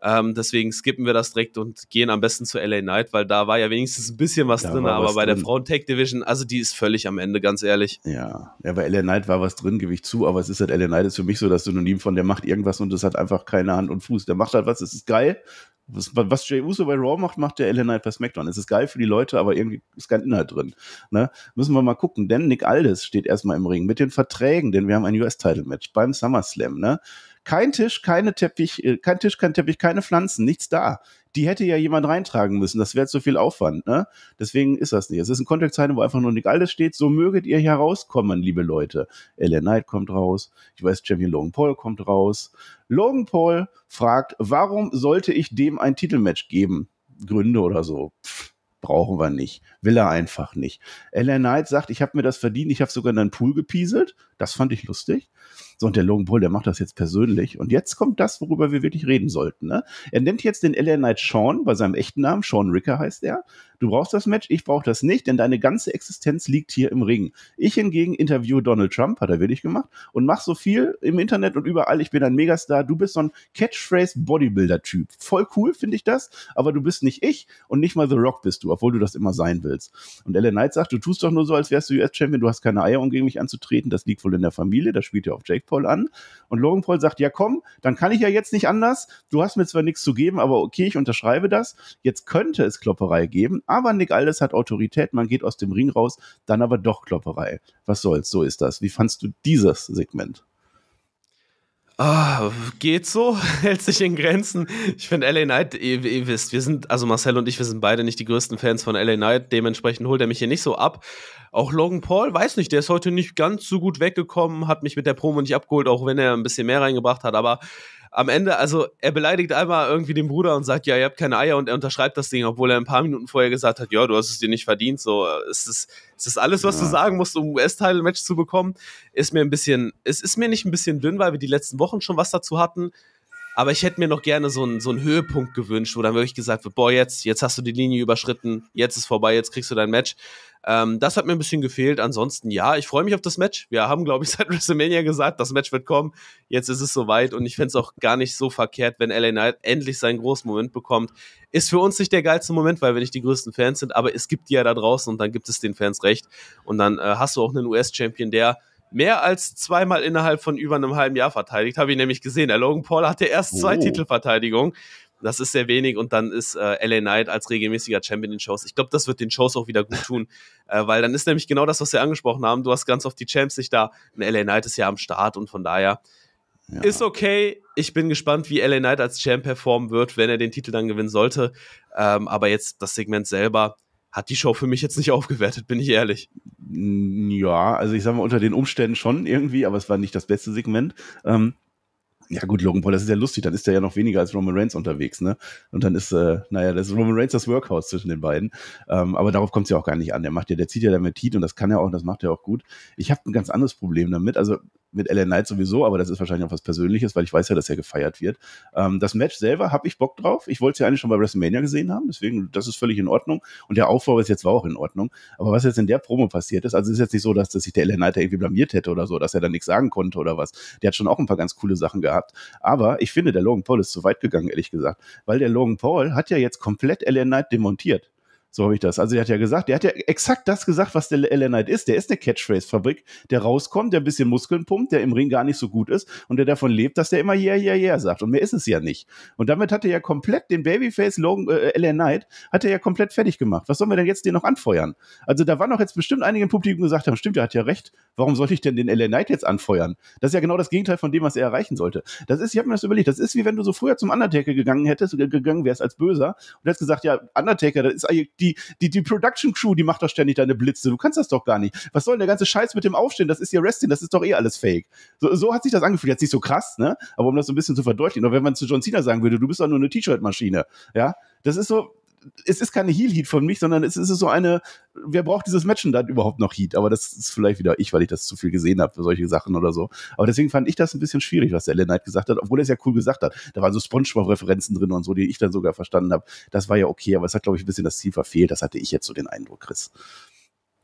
S1: ähm, deswegen skippen wir das direkt und gehen am besten zu LA Knight, weil da war ja wenigstens ein bisschen was da drin, aber was bei drin. der Frauen-Tech-Division, also die ist völlig am Ende, ganz ehrlich.
S2: Ja, ja, bei LA Knight war was drin, gebe ich zu, aber es ist halt, LA Knight ist für mich so das Synonym von, der macht irgendwas und das hat einfach keine Hand und Fuß. Der macht halt was, es ist geil. Was, was Jay Uso bei Raw macht, macht der LA Knight bei SmackDown. Es ist geil für die Leute, aber irgendwie ist kein Inhalt drin. Ne? Müssen wir mal gucken, denn Nick Aldis steht erstmal im Ring mit den Verträgen, denn wir haben ein US-Title-Match beim SummerSlam. Ne? Kein Tisch, keine Teppich, äh, kein Tisch, kein Teppich, keine Pflanzen, nichts da. Die hätte ja jemand reintragen müssen. Das wäre zu viel Aufwand. Ne? Deswegen ist das nicht. Es ist ein Kontextzeichen, wo einfach nur Nick Aldes steht. So möget ihr hier rauskommen, liebe Leute. Ellen Knight kommt raus. Ich weiß, Champion Logan Paul kommt raus. Logan Paul fragt, warum sollte ich dem ein Titelmatch geben? Gründe oder so. Pff, brauchen wir nicht will er einfach nicht. Ellen Knight sagt, ich habe mir das verdient, ich habe sogar in einen Pool gepieselt. Das fand ich lustig. So, und der Logan Paul, der macht das jetzt persönlich. Und jetzt kommt das, worüber wir wirklich reden sollten. Ne? Er nennt jetzt den Ellen Knight Sean bei seinem echten Namen. Sean Ricker heißt er. Du brauchst das Match, ich brauche das nicht, denn deine ganze Existenz liegt hier im Ring. Ich hingegen interviewe Donald Trump, hat er wirklich gemacht, und mach so viel im Internet und überall. Ich bin ein Megastar. Du bist so ein Catchphrase-Bodybuilder-Typ. Voll cool, finde ich das. Aber du bist nicht ich und nicht mal The Rock bist du, obwohl du das immer sein willst willst. Und Ellen Knight sagt, du tust doch nur so, als wärst du US-Champion, du hast keine Eier, um gegen mich anzutreten, das liegt wohl in der Familie, das spielt ja auf Jake Paul an. Und Logan Paul sagt, ja komm, dann kann ich ja jetzt nicht anders, du hast mir zwar nichts zu geben, aber okay, ich unterschreibe das. Jetzt könnte es Klopperei geben, aber Nick Aldis hat Autorität, man geht aus dem Ring raus, dann aber doch Klopperei. Was soll's, so ist das. Wie fandst du dieses Segment?
S1: Ah, geht so, hält sich in Grenzen. Ich finde LA Knight, ihr, ihr, wisst, wir sind, also Marcel und ich, wir sind beide nicht die größten Fans von LA Knight, dementsprechend holt er mich hier nicht so ab. Auch Logan Paul, weiß nicht, der ist heute nicht ganz so gut weggekommen, hat mich mit der Promo nicht abgeholt, auch wenn er ein bisschen mehr reingebracht hat, aber am Ende, also er beleidigt einmal irgendwie den Bruder und sagt, ja, ihr habt keine Eier und er unterschreibt das Ding, obwohl er ein paar Minuten vorher gesagt hat, ja, du hast es dir nicht verdient. So, äh, es ist, es ist alles, was ja. du sagen musst, um US-Title-Match zu bekommen. Ist mir ein bisschen, es ist mir nicht ein bisschen dünn, weil wir die letzten Wochen schon was dazu hatten. Aber ich hätte mir noch gerne so einen, so einen Höhepunkt gewünscht, wo dann wirklich gesagt wird, boah, jetzt, jetzt hast du die Linie überschritten, jetzt ist vorbei, jetzt kriegst du dein Match. Ähm, das hat mir ein bisschen gefehlt. Ansonsten, ja, ich freue mich auf das Match. Wir haben, glaube ich, seit WrestleMania gesagt, das Match wird kommen. Jetzt ist es soweit und ich fände es auch gar nicht so verkehrt, wenn LA Knight endlich seinen großen Moment bekommt. Ist für uns nicht der geilste Moment, weil wir nicht die größten Fans sind, aber es gibt die ja da draußen und dann gibt es den Fans recht. Und dann äh, hast du auch einen US-Champion, der mehr als zweimal innerhalb von über einem halben Jahr verteidigt, habe ich nämlich gesehen. Der Logan Paul hatte erst oh. zwei Titelverteidigungen. Das ist sehr wenig und dann ist äh, LA Knight als regelmäßiger Champion in Shows. Ich glaube, das wird den Shows auch wieder gut tun, äh, weil dann ist nämlich genau das, was wir angesprochen haben. Du hast ganz oft die Champs nicht da und LA Knight ist ja am Start und von daher ja. ist okay. Ich bin gespannt, wie LA Knight als Champ performen wird, wenn er den Titel dann gewinnen sollte. Ähm, aber jetzt das Segment selber hat die Show für mich jetzt nicht aufgewertet, bin ich ehrlich.
S2: Ja, also ich sag mal, unter den Umständen schon irgendwie, aber es war nicht das beste Segment. Ähm, ja gut, Logan Paul, das ist ja lustig, dann ist er ja noch weniger als Roman Reigns unterwegs, ne? Und dann ist, äh, naja, das ist Roman Reigns das Workhouse zwischen den beiden. Ähm, aber darauf kommt es ja auch gar nicht an. Der macht ja, der zieht ja damit Heat und das kann er auch und das macht er auch gut. Ich habe ein ganz anderes Problem damit. Also mit LA Knight sowieso, aber das ist wahrscheinlich auch was Persönliches, weil ich weiß ja, dass er gefeiert wird. Ähm, das Match selber habe ich Bock drauf. Ich wollte es ja eigentlich schon bei WrestleMania gesehen haben, deswegen, das ist völlig in Ordnung. Und der Aufbau ist jetzt war auch in Ordnung. Aber was jetzt in der Promo passiert ist, also ist jetzt nicht so, dass, dass sich der LA Knight da irgendwie blamiert hätte oder so, dass er da nichts sagen konnte oder was. Der hat schon auch ein paar ganz coole Sachen gehabt. Aber ich finde, der Logan Paul ist zu weit gegangen, ehrlich gesagt, weil der Logan Paul hat ja jetzt komplett LA Knight demontiert. So habe ich das. Also, der hat ja gesagt, der hat ja exakt das gesagt, was der LA Knight ist. Der ist eine Catchphrase-Fabrik, der rauskommt, der ein bisschen Muskeln pumpt, der im Ring gar nicht so gut ist und der davon lebt, dass der immer yeah, yeah, yeah sagt. Und mehr ist es ja nicht. Und damit hat er ja komplett den Babyface Logan, äh, LA Knight, hat er ja komplett fertig gemacht. Was sollen wir denn jetzt den noch anfeuern? Also, da waren auch jetzt bestimmt einige im Publikum gesagt haben, stimmt, der hat ja recht. Warum sollte ich denn den LA Knight jetzt anfeuern? Das ist ja genau das Gegenteil von dem, was er erreichen sollte. Das ist, ich habe mir das überlegt, das ist wie wenn du so früher zum Undertaker gegangen hättest, äh, gegangen wärst als Böser und hättest gesagt, ja, Undertaker, das ist eigentlich die, die, die Production Crew, die macht doch ständig deine Blitze. Du kannst das doch gar nicht. Was soll denn der ganze Scheiß mit dem Aufstehen? Das ist ja Wrestling, das ist doch eh alles fake. So, so hat sich das angefühlt. Jetzt nicht so krass, ne? Aber um das so ein bisschen zu verdeutlichen, auch wenn man zu John Cena sagen würde, du bist doch nur eine T-Shirt-Maschine. Ja, das ist so, es ist keine Heel Heat von mich, sondern es ist so eine, wer braucht dieses Matchen dann überhaupt noch Heat? Aber das ist vielleicht wieder ich, weil ich das zu viel gesehen habe für solche Sachen oder so. Aber deswegen fand ich das ein bisschen schwierig, was der Lennart gesagt hat, obwohl er es ja cool gesagt hat. Da waren so Spongebob-Referenzen drin und so, die ich dann sogar verstanden habe. Das war ja okay, aber es hat, glaube ich, ein bisschen das Ziel verfehlt. Das hatte ich jetzt so den Eindruck, Chris.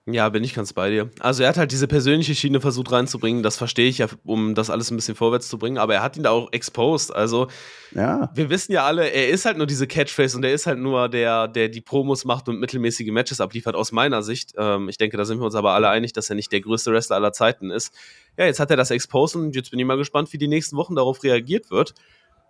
S1: Ja, bin ich ganz bei dir. Also er hat halt diese persönliche Schiene versucht reinzubringen, das verstehe ich ja, um das alles ein bisschen vorwärts zu bringen, aber er hat ihn da auch exposed. Also ja. wir wissen ja alle, er ist halt nur diese Catchphrase und er ist halt nur der, der die Promos macht und mittelmäßige Matches abliefert, aus meiner Sicht. Ähm, ich denke, da sind wir uns aber alle einig, dass er nicht der größte Wrestler aller Zeiten ist. Ja, jetzt hat er das exposed und jetzt bin ich mal gespannt, wie die nächsten Wochen darauf reagiert wird.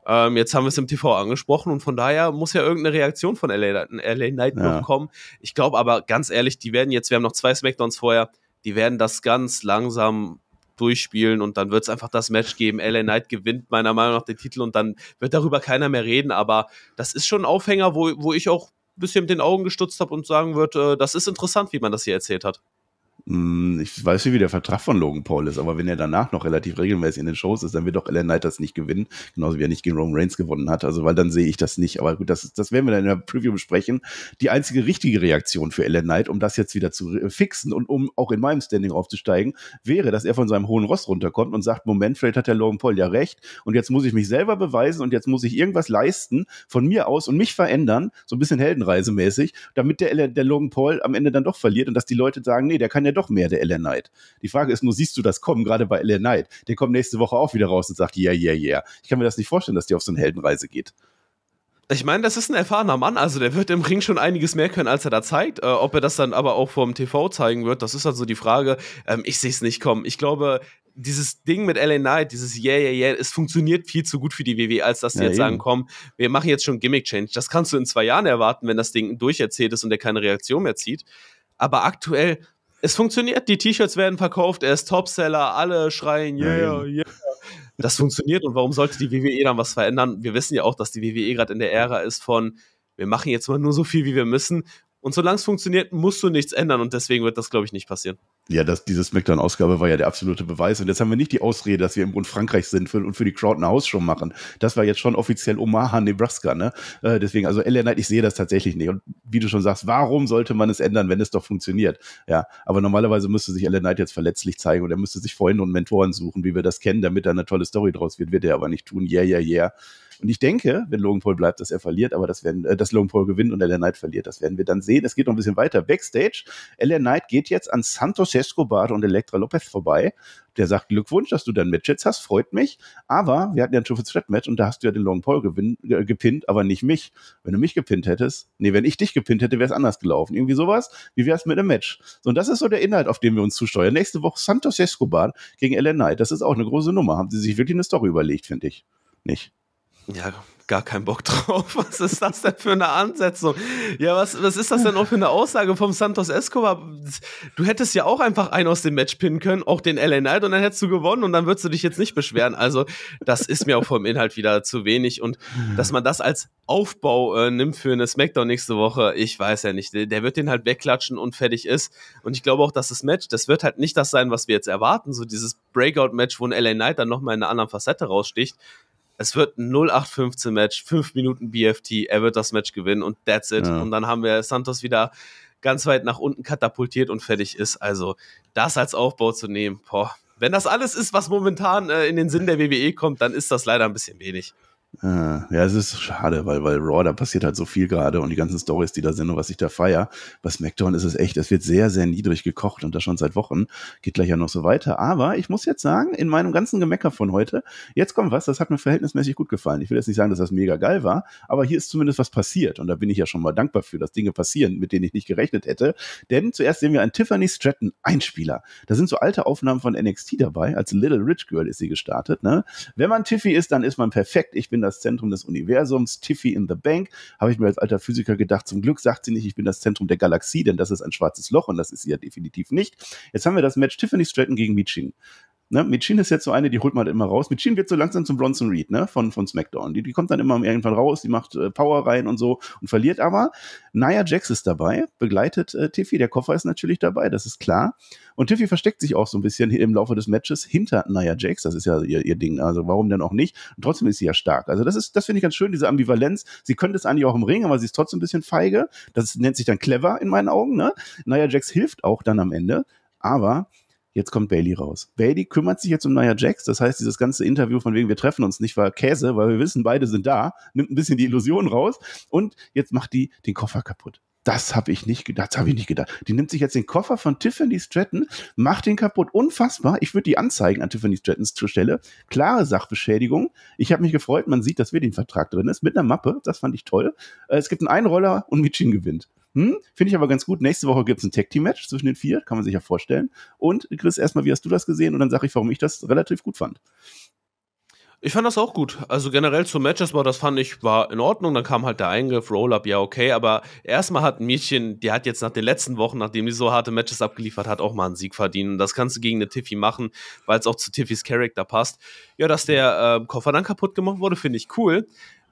S1: Ähm, jetzt haben wir es im TV angesprochen und von daher muss ja irgendeine Reaktion von LA, LA Knight ja. kommen. Ich glaube aber ganz ehrlich, die werden jetzt, wir haben noch zwei Smackdowns vorher, die werden das ganz langsam durchspielen und dann wird es einfach das Match geben. LA Knight gewinnt meiner Meinung nach den Titel und dann wird darüber keiner mehr reden, aber das ist schon ein Aufhänger, wo, wo ich auch ein bisschen mit den Augen gestutzt habe und sagen würde, äh, das ist interessant, wie man das hier erzählt hat.
S2: Hm, ich weiß nicht, wie der Vertrag von Logan Paul ist, aber wenn er danach noch relativ regelmäßig in den Shows ist, dann wird doch Ellen Knight das nicht gewinnen, genauso wie er nicht gegen Roman Reigns gewonnen hat. Also, weil dann sehe ich das nicht. Aber gut, das, das werden wir dann in der Preview besprechen. Die einzige richtige Reaktion für Ellen Knight, um das jetzt wieder zu äh, fixen und um auch in meinem Standing aufzusteigen, wäre, dass er von seinem hohen Ross runterkommt und sagt, Moment, vielleicht hat der Logan Paul ja recht und jetzt muss ich mich selber beweisen und jetzt muss ich irgendwas leisten von mir aus und mich verändern, so ein bisschen heldenreisemäßig, damit der, der Logan Paul am Ende dann doch verliert und dass die Leute sagen, nee, der kann ja doch mehr, der Ellen Knight. Die Frage ist nur, siehst du das kommen, gerade bei Ellen Knight? Der kommt nächste Woche auch wieder raus und sagt, ja, ja, ja. Ich kann mir das nicht vorstellen, dass die auf so eine Heldenreise geht.
S1: Ich meine, das ist ein erfahrener Mann, also der wird im Ring schon einiges mehr können, als er da zeigt. Äh, ob er das dann aber auch vom TV zeigen wird, das ist also die Frage. Ähm, ich sehe es nicht kommen. Ich glaube, dieses Ding mit LA Knight, dieses Yeah, yeah, yeah, es funktioniert viel zu gut für die WWE, als dass sie ja, jetzt eben. sagen, komm, wir machen jetzt schon Gimmick-Change. Das kannst du in zwei Jahren erwarten, wenn das Ding durcherzählt ist und der keine Reaktion mehr zieht. Aber aktuell, es funktioniert, die T-Shirts werden verkauft, er ist Topseller, alle schreien, yeah, yeah. Das funktioniert und warum sollte die WWE dann was verändern? Wir wissen ja auch, dass die WWE gerade in der Ära ist von, wir machen jetzt mal nur so viel, wie wir müssen. Und solange es funktioniert, musst du nichts ändern und deswegen wird das, glaube ich, nicht passieren.
S2: Ja, das, diese Smackdown-Ausgabe war ja der absolute Beweis. Und jetzt haben wir nicht die Ausrede, dass wir im Grund Frankreich sind für, und für die Crowd eine Hausshow machen. Das war jetzt schon offiziell Omaha, Nebraska. Ne? Äh, deswegen, also LA Knight, ich sehe das tatsächlich nicht. Und wie du schon sagst, warum sollte man es ändern, wenn es doch funktioniert? Ja, aber normalerweise müsste sich LA Knight jetzt verletzlich zeigen und er müsste sich Freunde und Mentoren suchen, wie wir das kennen, damit da eine tolle Story draus wird. Wird er aber nicht tun. Yeah, yeah, yeah. Und ich denke, wenn Logan Paul bleibt, dass er verliert, aber das werden, äh, dass Logan Paul gewinnt und LA Knight verliert, das werden wir dann sehen. Es geht noch ein bisschen weiter. Backstage, LA Knight geht jetzt an Santos Escobar und Elektra Lopez vorbei. Der sagt Glückwunsch, dass du dein Match jetzt hast, freut mich. Aber wir hatten ja ein Triple Threat Match und da hast du ja den Logan Paul gewinn, äh, gepinnt, aber nicht mich. Wenn du mich gepinnt hättest, nee, wenn ich dich gepinnt hätte, wäre es anders gelaufen. Irgendwie sowas. Wie wäre es mit einem Match? So, und das ist so der Inhalt, auf den wir uns zusteuern. Nächste Woche Santos Escobar gegen LA Knight. Das ist auch eine große Nummer. Haben sie sich wirklich eine Story überlegt, finde ich. Nicht. Ja, gar keinen Bock
S1: drauf. Was ist das denn für eine Ansetzung? Ja, was, was ist das denn auch für eine Aussage vom Santos Escobar? Du hättest ja auch einfach einen aus dem Match pinnen können, auch den LA Knight, und dann hättest du gewonnen und dann würdest du dich jetzt nicht beschweren. Also, das ist mir auch vom Inhalt wieder zu wenig. Und dass man das als Aufbau äh, nimmt für eine Smackdown nächste Woche, ich weiß ja nicht. Der wird den halt wegklatschen und fertig ist. Und ich glaube auch, dass das Match, das wird halt nicht das sein, was wir jetzt erwarten. So dieses Breakout-Match, wo ein LA Knight dann nochmal in einer anderen Facette raussticht, es wird ein 0815-Match, 5 Minuten BFT, er wird das Match gewinnen und that's it. Ja. Und dann haben wir Santos wieder ganz weit nach unten katapultiert und fertig ist. Also das als Aufbau zu nehmen, boah. Wenn das alles ist, was momentan äh, in den Sinn der WWE kommt, dann ist das leider ein bisschen wenig.
S2: Äh, ja, es ist schade, weil, weil Raw, da passiert halt so viel gerade und die ganzen Stories, die da sind und was ich da feier. Bei SmackDown ist es echt, es wird sehr, sehr niedrig gekocht und das schon seit Wochen. Geht gleich ja noch so weiter. Aber ich muss jetzt sagen, in meinem ganzen Gemecker von heute, jetzt kommt was, das hat mir verhältnismäßig gut gefallen. Ich will jetzt nicht sagen, dass das mega geil war, aber hier ist zumindest was passiert und da bin ich ja schon mal dankbar für, dass Dinge passieren, mit denen ich nicht gerechnet hätte. Denn zuerst sehen wir einen Tiffany Stratton Einspieler. Da sind so alte Aufnahmen von NXT dabei. Als Little Rich Girl ist sie gestartet. Ne? Wenn man Tiffy ist, dann ist man perfekt. Ich bin das Zentrum des Universums, Tiffy in the Bank. Habe ich mir als alter Physiker gedacht, zum Glück sagt sie nicht, ich bin das Zentrum der Galaxie, denn das ist ein schwarzes Loch und das ist sie ja definitiv nicht. Jetzt haben wir das Match Tiffany Stratton gegen Michin. Ne? Michin ist jetzt so eine, die holt man halt immer raus. Michin wird so langsam zum Bronson Reed, ne, von, von SmackDown. Die, die kommt dann immer irgendwann raus, die macht äh, Power rein und so und verliert aber. Naya Jax ist dabei, begleitet äh, Tiffy. Der Koffer ist natürlich dabei, das ist klar. Und Tiffy versteckt sich auch so ein bisschen im Laufe des Matches hinter Naya Jax. Das ist ja ihr, ihr Ding. Also warum denn auch nicht? Und trotzdem ist sie ja stark. Also das das finde ich ganz schön, diese Ambivalenz. Sie könnte es eigentlich auch im Ring, aber sie ist trotzdem ein bisschen feige. Das nennt sich dann clever in meinen Augen, ne? Nia Jax hilft auch dann am Ende. Aber Jetzt kommt Bailey raus. Bailey kümmert sich jetzt um Naya Jax. Das heißt, dieses ganze Interview von wegen, wir treffen uns nicht, war Käse, weil wir wissen, beide sind da, nimmt ein bisschen die Illusion raus und jetzt macht die den Koffer kaputt. Das habe ich nicht gedacht, das habe ich nicht gedacht. Die nimmt sich jetzt den Koffer von Tiffany Stratton, macht den kaputt. Unfassbar. Ich würde die anzeigen an Tiffany Strattons Stelle. Klare Sachbeschädigung. Ich habe mich gefreut, man sieht, dass wir den Vertrag drin ist, mit einer Mappe. Das fand ich toll. Äh, es gibt einen Einroller und Michin gewinnt. Hm, Finde ich aber ganz gut. Nächste Woche gibt es ein Tag Team Match zwischen den vier, kann man sich ja vorstellen. Und Chris, erstmal, wie hast du das gesehen? Und dann sage ich, warum ich das relativ gut fand.
S1: Ich fand das auch gut. Also generell zum Match erstmal, das fand ich, war in Ordnung. Dann kam halt der Eingriff, Roll-Up, ja, okay. Aber erstmal hat ein Mädchen, die hat jetzt nach den letzten Wochen, nachdem sie so harte Matches abgeliefert hat, auch mal einen Sieg verdient. Und das kannst du gegen eine Tiffy machen, weil es auch zu Tiffys Charakter passt. Ja, dass der äh, Koffer dann kaputt gemacht wurde, finde ich cool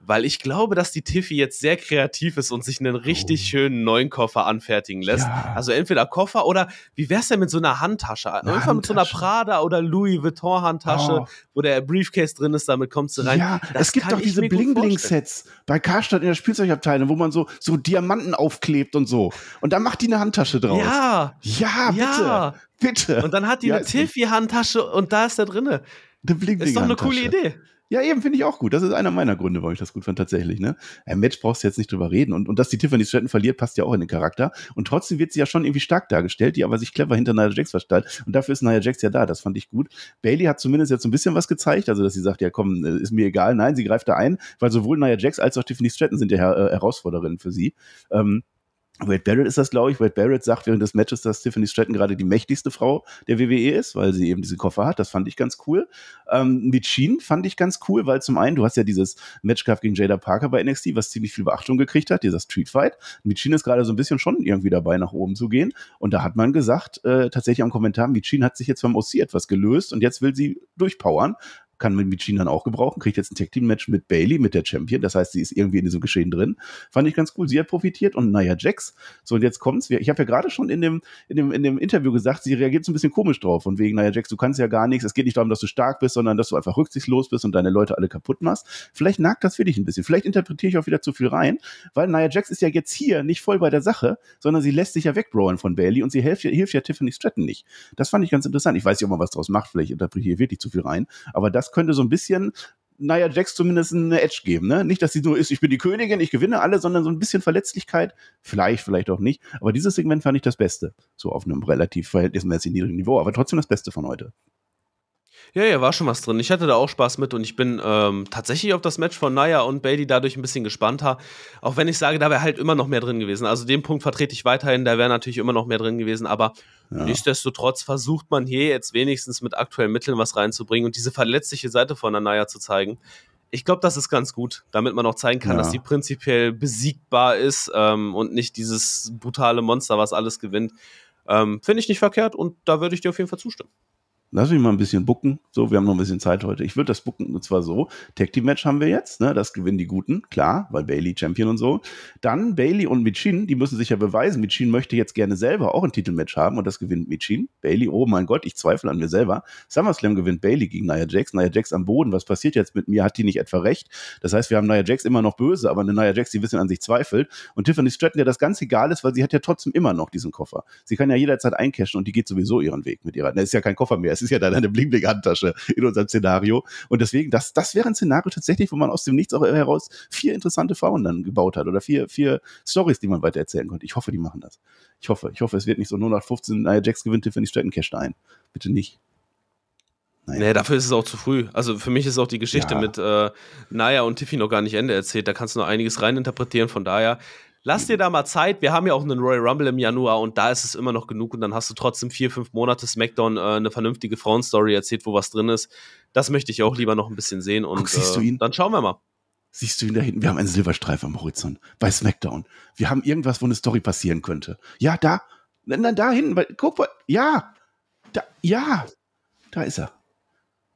S1: weil ich glaube, dass die Tiffy jetzt sehr kreativ ist und sich einen richtig oh. schönen neuen Koffer anfertigen lässt. Ja. Also entweder Koffer oder wie wär's denn mit so einer Handtasche? Eine Einfach mit so einer Prada oder Louis Vuitton Handtasche, oh. wo der Briefcase drin ist, damit kommst du rein. Ja, das es gibt doch diese Bling-Bling-Sets
S2: bei Karstadt in der Spielzeugabteilung, wo man so, so Diamanten aufklebt und so. Und da macht die eine Handtasche draus. Ja. Ja, bitte. Ja. Bitte. Und dann hat die ja, eine Tiffy-Handtasche und da ist da drinne. Eine Bling -Bling ist doch eine coole Idee. Ja, eben, finde ich auch gut. Das ist einer meiner Gründe, warum ich das gut fand, tatsächlich. Ne? Im Match brauchst du jetzt nicht drüber reden. Und, und dass die Tiffany Stratton verliert, passt ja auch in den Charakter. Und trotzdem wird sie ja schon irgendwie stark dargestellt, die aber sich clever hinter Nia Jax versteht. Und dafür ist Nia Jax ja da. Das fand ich gut. Bailey hat zumindest jetzt so ein bisschen was gezeigt. Also, dass sie sagt, ja komm, äh, ist mir egal. Nein, sie greift da ein, weil sowohl Nia Jax als auch Tiffany Stratton sind ja Her äh, Herausforderinnen für sie. Ähm, Wade Barrett ist das, glaube ich. Wade Barrett sagt während des Matches, dass Tiffany Stratton gerade die mächtigste Frau der WWE ist, weil sie eben diese Koffer hat. Das fand ich ganz cool. Ähm, mit Sheen fand ich ganz cool, weil zum einen, du hast ja dieses Matchkampf gegen Jada Parker bei NXT, was ziemlich viel Beachtung gekriegt hat, dieser Streetfight. Mit Sheen ist gerade so ein bisschen schon irgendwie dabei, nach oben zu gehen. Und da hat man gesagt, äh, tatsächlich am Kommentar, mit Sheen hat sich jetzt beim OC etwas gelöst und jetzt will sie durchpowern kann mit Michin dann auch gebrauchen, kriegt jetzt ein Tag-Team-Match mit Bailey, mit der Champion. Das heißt, sie ist irgendwie in diesem Geschehen drin. Fand ich ganz cool. Sie hat profitiert und naja, Jax. So, und jetzt kommt's. Ich habe ja gerade schon in dem, in, dem, in dem Interview gesagt, sie reagiert so ein bisschen komisch drauf. Und wegen, naja, Jax, du kannst ja gar nichts. Es geht nicht darum, dass du stark bist, sondern dass du einfach rücksichtslos bist und deine Leute alle kaputt machst. Vielleicht nagt das für dich ein bisschen. Vielleicht interpretiere ich auch wieder zu viel rein, weil Nia Jax ist ja jetzt hier nicht voll bei der Sache, sondern sie lässt sich ja wegbrawlen von Bailey und sie hilft ja, hilft ja Tiffany Stratton nicht. Das fand ich ganz interessant. Ich weiß nicht, ob man was draus macht. Vielleicht interpretiere ich wirklich zu viel rein. Aber das könnte so ein bisschen Nia Jax zumindest eine Edge geben. Ne? Nicht, dass sie so ist, ich bin die Königin, ich gewinne alle, sondern so ein bisschen Verletzlichkeit. Vielleicht, vielleicht auch nicht. Aber dieses Segment fand ich das Beste. So auf einem relativ verhältnismäßig niedrigen Niveau, aber trotzdem das Beste von heute.
S1: Ja, ja, war schon was drin. Ich hatte da auch Spaß mit und ich bin ähm, tatsächlich auf das Match von Naya und Bailey dadurch ein bisschen gespannter. Auch wenn ich sage, da wäre halt immer noch mehr drin gewesen. Also den Punkt vertrete ich weiterhin, da wäre natürlich immer noch mehr drin gewesen, aber ja. nichtsdestotrotz versucht man hier jetzt wenigstens mit aktuellen Mitteln was reinzubringen und diese verletzliche Seite von der Naya zu zeigen. Ich glaube, das ist ganz gut, damit man auch zeigen kann, ja. dass sie prinzipiell besiegbar ist ähm, und nicht dieses brutale Monster, was alles gewinnt. Ähm, Finde ich nicht verkehrt und da würde ich dir auf jeden Fall zustimmen
S2: lass mich mal ein bisschen bucken. So, wir haben noch ein bisschen Zeit heute. Ich würde das bucken und zwar so: Tag Team Match haben wir jetzt, ne? Das gewinnen die Guten, klar, weil Bailey Champion und so. Dann Bailey und Michin, die müssen sich ja beweisen. Michin möchte jetzt gerne selber auch ein Titelmatch haben und das gewinnt Michin. Bailey, oh mein Gott, ich zweifle an mir selber. SummerSlam gewinnt Bailey gegen Nia Jax. Nia Jax am Boden. Was passiert jetzt mit mir? Hat die nicht etwa recht? Das heißt, wir haben Nia Jax immer noch böse, aber eine Nia Jax, die ein bisschen an sich zweifelt. Und Tiffany Stratton, der das ganz egal ist, weil sie hat ja trotzdem immer noch diesen Koffer. Sie kann ja jederzeit einkaschen und die geht sowieso ihren Weg mit ihrer. Das ne, ist ja kein Koffer mehr, ist ja dann eine blinkende handtasche in unserem Szenario. Und deswegen, das, das wäre ein Szenario tatsächlich, wo man aus dem Nichts auch heraus vier interessante Frauen dann gebaut hat oder vier, vier Stories, die man weiter erzählen konnte. Ich hoffe, die machen das. Ich hoffe, ich hoffe, es wird nicht so 0815, naja, Jax gewinnt Tiffany Stratton Cash ein. Bitte nicht. Naja. Nee,
S1: dafür ist es auch zu früh. Also für mich ist auch die Geschichte ja. mit äh, Naya und Tiffy noch gar nicht Ende erzählt. Da kannst du noch einiges reininterpretieren. Von daher, lass dir da mal Zeit. Wir haben ja auch einen Royal Rumble im Januar und da ist es immer noch genug und dann hast du trotzdem vier, fünf Monate SmackDown äh, eine vernünftige Frauenstory erzählt, wo was drin ist. Das möchte ich auch lieber noch ein bisschen sehen und Guck, siehst du äh, ihn? dann schauen wir mal.
S2: Siehst du ihn da hinten? Wir haben einen Silberstreif am Horizont bei SmackDown. Wir haben irgendwas, wo eine Story passieren könnte. Ja, da. Nein, da hinten. Weil, guck mal. Ja. Da, ja. Da ist er.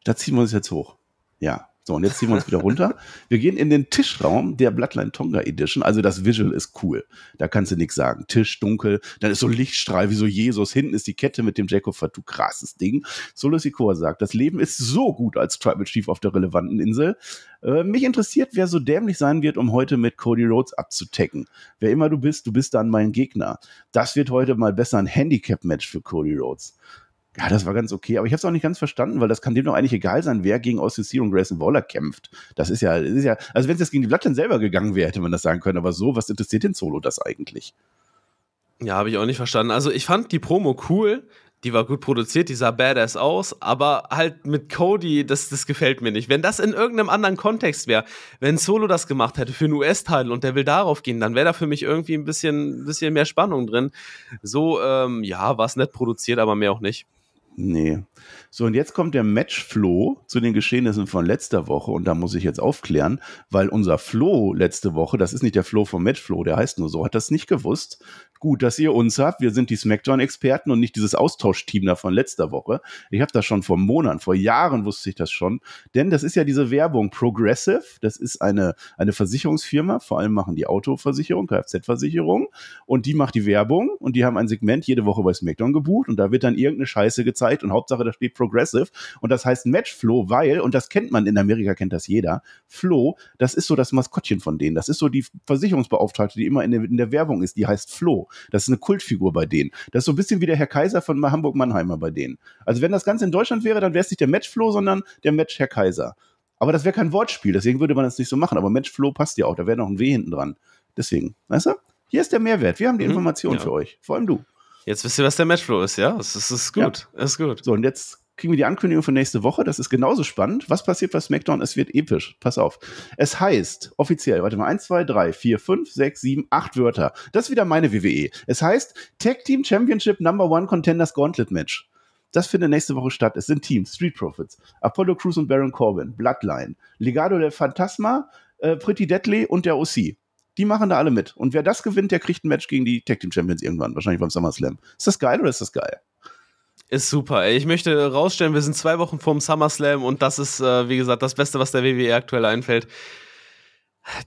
S2: Da ziehen wir uns jetzt hoch. Ja. So, und jetzt ziehen wir uns wieder runter. Wir gehen in den Tischraum der Bloodline Tonga Edition. Also das Visual ist cool. Da kannst du nichts sagen. Tisch dunkel, dann ist so ein Lichtstrahl wie so Jesus. Hinten ist die Kette mit dem Jacob Fatu. Krasses Ding. Solo Sikoa sagt, das Leben ist so gut als Tribal Chief auf der relevanten Insel. Äh, mich interessiert, wer so dämlich sein wird, um heute mit Cody Rhodes abzutecken. Wer immer du bist, du bist dann mein Gegner. Das wird heute mal besser ein Handicap-Match für Cody Rhodes ja, das war ganz okay, aber ich habe es auch nicht ganz verstanden, weil das kann dem doch eigentlich egal sein, wer gegen Austin Theory und Grayson Waller kämpft. Das ist ja, das ist ja also wenn es jetzt gegen die Blattern selber gegangen wäre, hätte man das sagen können, aber so, was interessiert den Solo das eigentlich?
S1: Ja, habe ich auch nicht verstanden. Also ich fand die Promo cool, die war gut produziert, die sah badass aus, aber halt mit Cody, das, das gefällt mir nicht. Wenn das in irgendeinem anderen Kontext wäre, wenn Solo das gemacht hätte für einen us teil und der will darauf gehen, dann wäre da für mich irgendwie ein bisschen, bisschen mehr Spannung drin. So, ähm, ja, war es nett produziert, aber mehr auch nicht.
S2: Nee. So, und jetzt kommt der Matchflow zu den Geschehnissen von letzter Woche und da muss ich jetzt aufklären, weil unser Flow letzte Woche, das ist nicht der Flow vom Matchflow, der heißt nur so, hat das nicht gewusst, gut, dass ihr uns habt. Wir sind die SmackDown-Experten und nicht dieses Austauschteam da von letzter Woche. Ich habe das schon vor Monaten, vor Jahren wusste ich das schon. Denn das ist ja diese Werbung Progressive. Das ist eine, eine Versicherungsfirma. Vor allem machen die Autoversicherung, Kfz-Versicherung. Und die macht die Werbung. Und die haben ein Segment jede Woche bei SmackDown gebucht. Und da wird dann irgendeine Scheiße gezeigt. Und Hauptsache, da steht Progressive. Und das heißt Matchflow, weil, und das kennt man in Amerika, kennt das jeder, Flo, das ist so das Maskottchen von denen. Das ist so die Versicherungsbeauftragte, die immer in der, in der Werbung ist. Die heißt Flo. Das ist eine Kultfigur bei denen. Das ist so ein bisschen wie der Herr Kaiser von Hamburg-Mannheimer bei denen. Also wenn das Ganze in Deutschland wäre, dann wäre es nicht der Matchflow, sondern der Match-Herr Kaiser. Aber das wäre kein Wortspiel, deswegen würde man das nicht so machen. Aber Matchflow passt ja auch, da wäre noch ein W hinten dran. Deswegen, weißt du? Hier ist der Mehrwert. Wir haben die mhm, Information ja. für euch. Vor allem du. Jetzt wisst ihr, was der Matchflow ist, ja? Das ist, das ist gut. Ja. Das ist gut. So, und jetzt kriegen wir die Ankündigung für nächste Woche. Das ist genauso spannend. Was passiert bei SmackDown? Es wird episch. Pass auf. Es heißt offiziell, warte mal, 1, 2, 3, 4, 5, 6, 7, 8 Wörter. Das ist wieder meine WWE. Es heißt Tag Team Championship Number One Contenders Gauntlet Match. Das findet nächste Woche statt. Es sind Teams, Street Profits, Apollo Crews und Baron Corbin, Bloodline, Legado del Fantasma, äh, Pretty Deadly und der OC. Die machen da alle mit. Und wer das gewinnt, der kriegt ein Match gegen die Tag Team Champions irgendwann, wahrscheinlich beim SummerSlam. Ist das geil oder ist das geil?
S1: Ist super. Ey. Ich möchte rausstellen, wir sind zwei Wochen vorm SummerSlam und das ist, äh, wie gesagt, das Beste, was der WWE aktuell einfällt.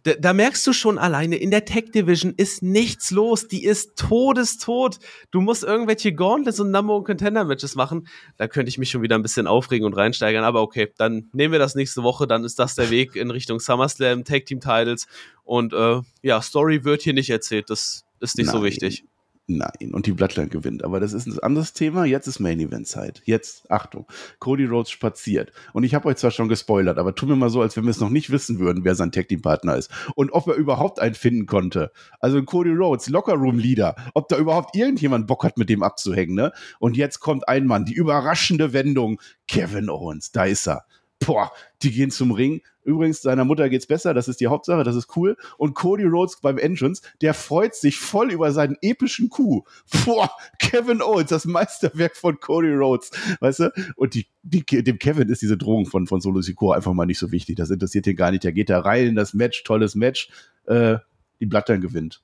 S1: Da, da, merkst du schon alleine, in der Tech Division ist nichts los. Die ist todestot. Du musst irgendwelche Gauntlets und Number und Contender Matches machen. Da könnte ich mich schon wieder ein bisschen aufregen und reinsteigern. Aber okay, dann nehmen wir das nächste Woche. Dann ist das der Weg in Richtung SummerSlam, Tag Team Titles. Und äh, ja, Story wird hier nicht erzählt. Das ist nicht Nein. so
S2: wichtig. Nein, und die Bloodline gewinnt. Aber das ist ein anderes Thema. Jetzt ist Main Event Zeit. Jetzt, Achtung, Cody Rhodes spaziert. Und ich habe euch zwar schon gespoilert, aber tu mir mal so, als wenn wir es noch nicht wissen würden, wer sein Tag Team Partner ist. Und ob er überhaupt einen finden konnte. Also Cody Rhodes, Locker Room Leader. Ob da überhaupt irgendjemand Bock hat, mit dem abzuhängen, ne? Und jetzt kommt ein Mann, die überraschende Wendung. Kevin Owens, da ist er boah, die gehen zum Ring. Übrigens, seiner Mutter geht's besser, das ist die Hauptsache, das ist cool. Und Cody Rhodes beim Engines, der freut sich voll über seinen epischen Coup. Boah, Kevin Owens, das Meisterwerk von Cody Rhodes, weißt du? Und die, die, dem Kevin ist diese Drohung von, von Solo Sikoa einfach mal nicht so wichtig. Das interessiert ihn gar nicht. Der geht da rein in das Match, tolles Match. Äh, die Blattern gewinnt.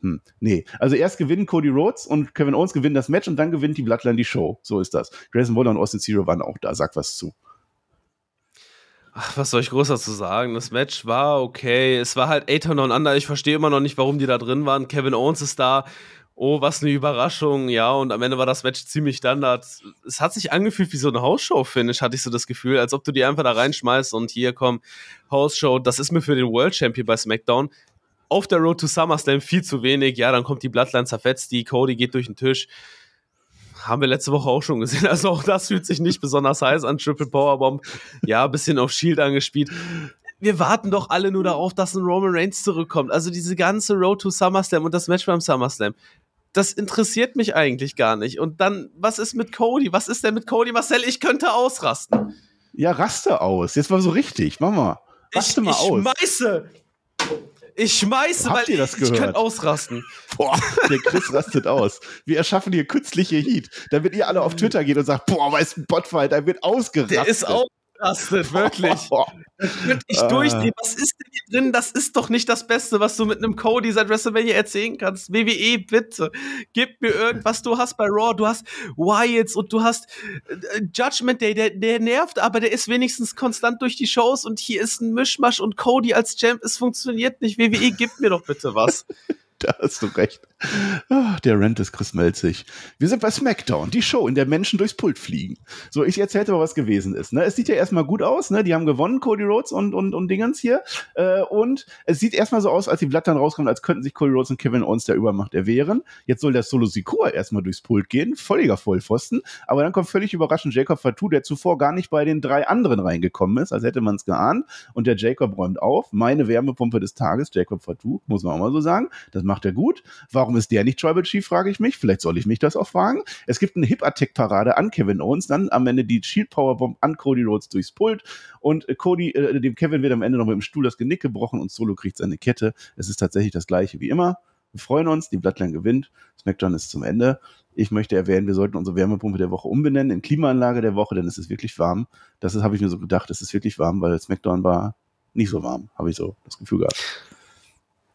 S2: Hm, nee, also erst gewinnen Cody Rhodes und Kevin Owens gewinnen das Match und dann gewinnt die Bloodline die Show. So ist das. Grayson Waller und Austin Zero waren auch da, sag was zu.
S1: Ach, was soll ich groß dazu sagen? Das Match war okay. Es war halt Aton und Under. Ich verstehe immer noch nicht, warum die da drin waren. Kevin Owens ist da. Oh, was eine Überraschung. Ja, und am Ende war das Match ziemlich Standard. Es hat sich angefühlt wie so ein Hausshow-Finish, hatte ich so das Gefühl, als ob du die einfach da reinschmeißt und hier komm, Hausshow. Das ist mir für den World Champion bei SmackDown auf der Road to SummerSlam viel zu wenig. Ja, dann kommt die Bloodline zerfetzt, die Cody geht durch den Tisch haben wir letzte Woche auch schon gesehen. Also auch das fühlt sich nicht besonders heiß an. Triple Powerbomb. Ja, ein bisschen auf Shield angespielt. Wir warten doch alle nur darauf, dass ein Roman Reigns zurückkommt. Also diese ganze Road to SummerSlam und das Match beim SummerSlam. Das interessiert mich eigentlich gar nicht. Und dann, was ist mit Cody? Was ist denn mit Cody? Marcel, ich könnte ausrasten.
S2: Ja, raste aus. Jetzt mal so richtig. Mach mal.
S1: Raste ich, mal ich aus. Schmeiße ich schmeiße, Habt weil ich, ich kann ausrasten.
S2: Boah, der Chris rastet aus. Wir erschaffen hier künstliche Heat, damit ihr alle auf hm. Twitter geht und sagt, boah, weiß ein Botfight, da wird ausgerastet. Der ist auch ausgerastet, wirklich.
S1: Das könnte ich durchdrehen. Ah. Was ist denn hier drin? Das ist doch nicht das Beste, was du mit einem Cody seit WrestleMania erzählen kannst. WWE, bitte, gib mir irgendwas. Du hast bei Raw, du hast Wyatts und du hast äh, Judgment Day, der, der nervt, aber der ist wenigstens konstant durch die Shows und hier ist ein Mischmasch und Cody als Champ, es funktioniert nicht. WWE, gib mir
S2: doch bitte was. da hast du recht. Ach, der Rant ist Chris Melzig. Wir sind bei SmackDown, die Show, in der Menschen durchs Pult fliegen. So, ich erzählte mal, was gewesen ist. Ne? Es sieht ja erstmal gut aus, ne? Die haben gewonnen, Cody Rhodes und, und, und Dingens hier. Äh, und es sieht erstmal so aus, als die Blatt dann rauskommen, als könnten sich Cody Rhodes und Kevin Owens der Übermacht erwehren. Jetzt soll der Solo Sikoa erstmal durchs Pult gehen, völliger Vollpfosten. Aber dann kommt völlig überraschend Jacob Fatou, der zuvor gar nicht bei den drei anderen reingekommen ist, als hätte man es geahnt. Und der Jacob räumt auf. Meine Wärmepumpe des Tages, Jacob Fatou, muss man auch mal so sagen. Das macht macht er gut. Warum ist der nicht Tribal Chief, frage ich mich. Vielleicht soll ich mich das auch fragen. Es gibt eine Hip-Attack-Parade an Kevin Owens, dann am Ende die Shield-Powerbomb an Cody Rhodes durchs Pult und äh, Cody, äh, dem Kevin wird am Ende noch mit dem Stuhl das Genick gebrochen und Solo kriegt seine Kette. Es ist tatsächlich das gleiche wie immer. Wir freuen uns, die Bloodline gewinnt. SmackDown ist zum Ende. Ich möchte erwähnen, wir sollten unsere Wärmepumpe der Woche umbenennen in Klimaanlage der Woche, denn es ist wirklich warm. Das habe ich mir so gedacht, es ist wirklich warm, weil SmackDown war nicht so warm, habe ich so das Gefühl gehabt.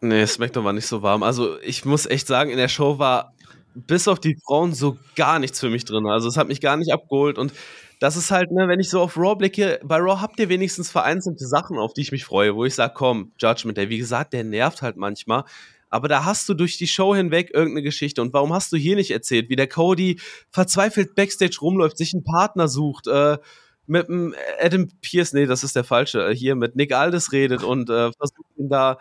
S1: Nee, SmackDown war nicht so warm. Also ich muss echt sagen, in der Show war bis auf die Frauen so gar nichts für mich drin. Also es hat mich gar nicht abgeholt und das ist halt, ne, wenn ich so auf Raw blicke, bei Raw habt ihr wenigstens vereinzelte Sachen, auf die ich mich freue, wo ich sage, komm, Judgment Day, wie gesagt, der nervt halt manchmal. Aber da hast du durch die Show hinweg irgendeine Geschichte. Und warum hast du hier nicht erzählt, wie der Cody verzweifelt backstage rumläuft, sich einen Partner sucht, äh, mit dem Adam Pierce, nee, das ist der falsche, äh, hier mit Nick Aldis redet und äh, versucht ihn da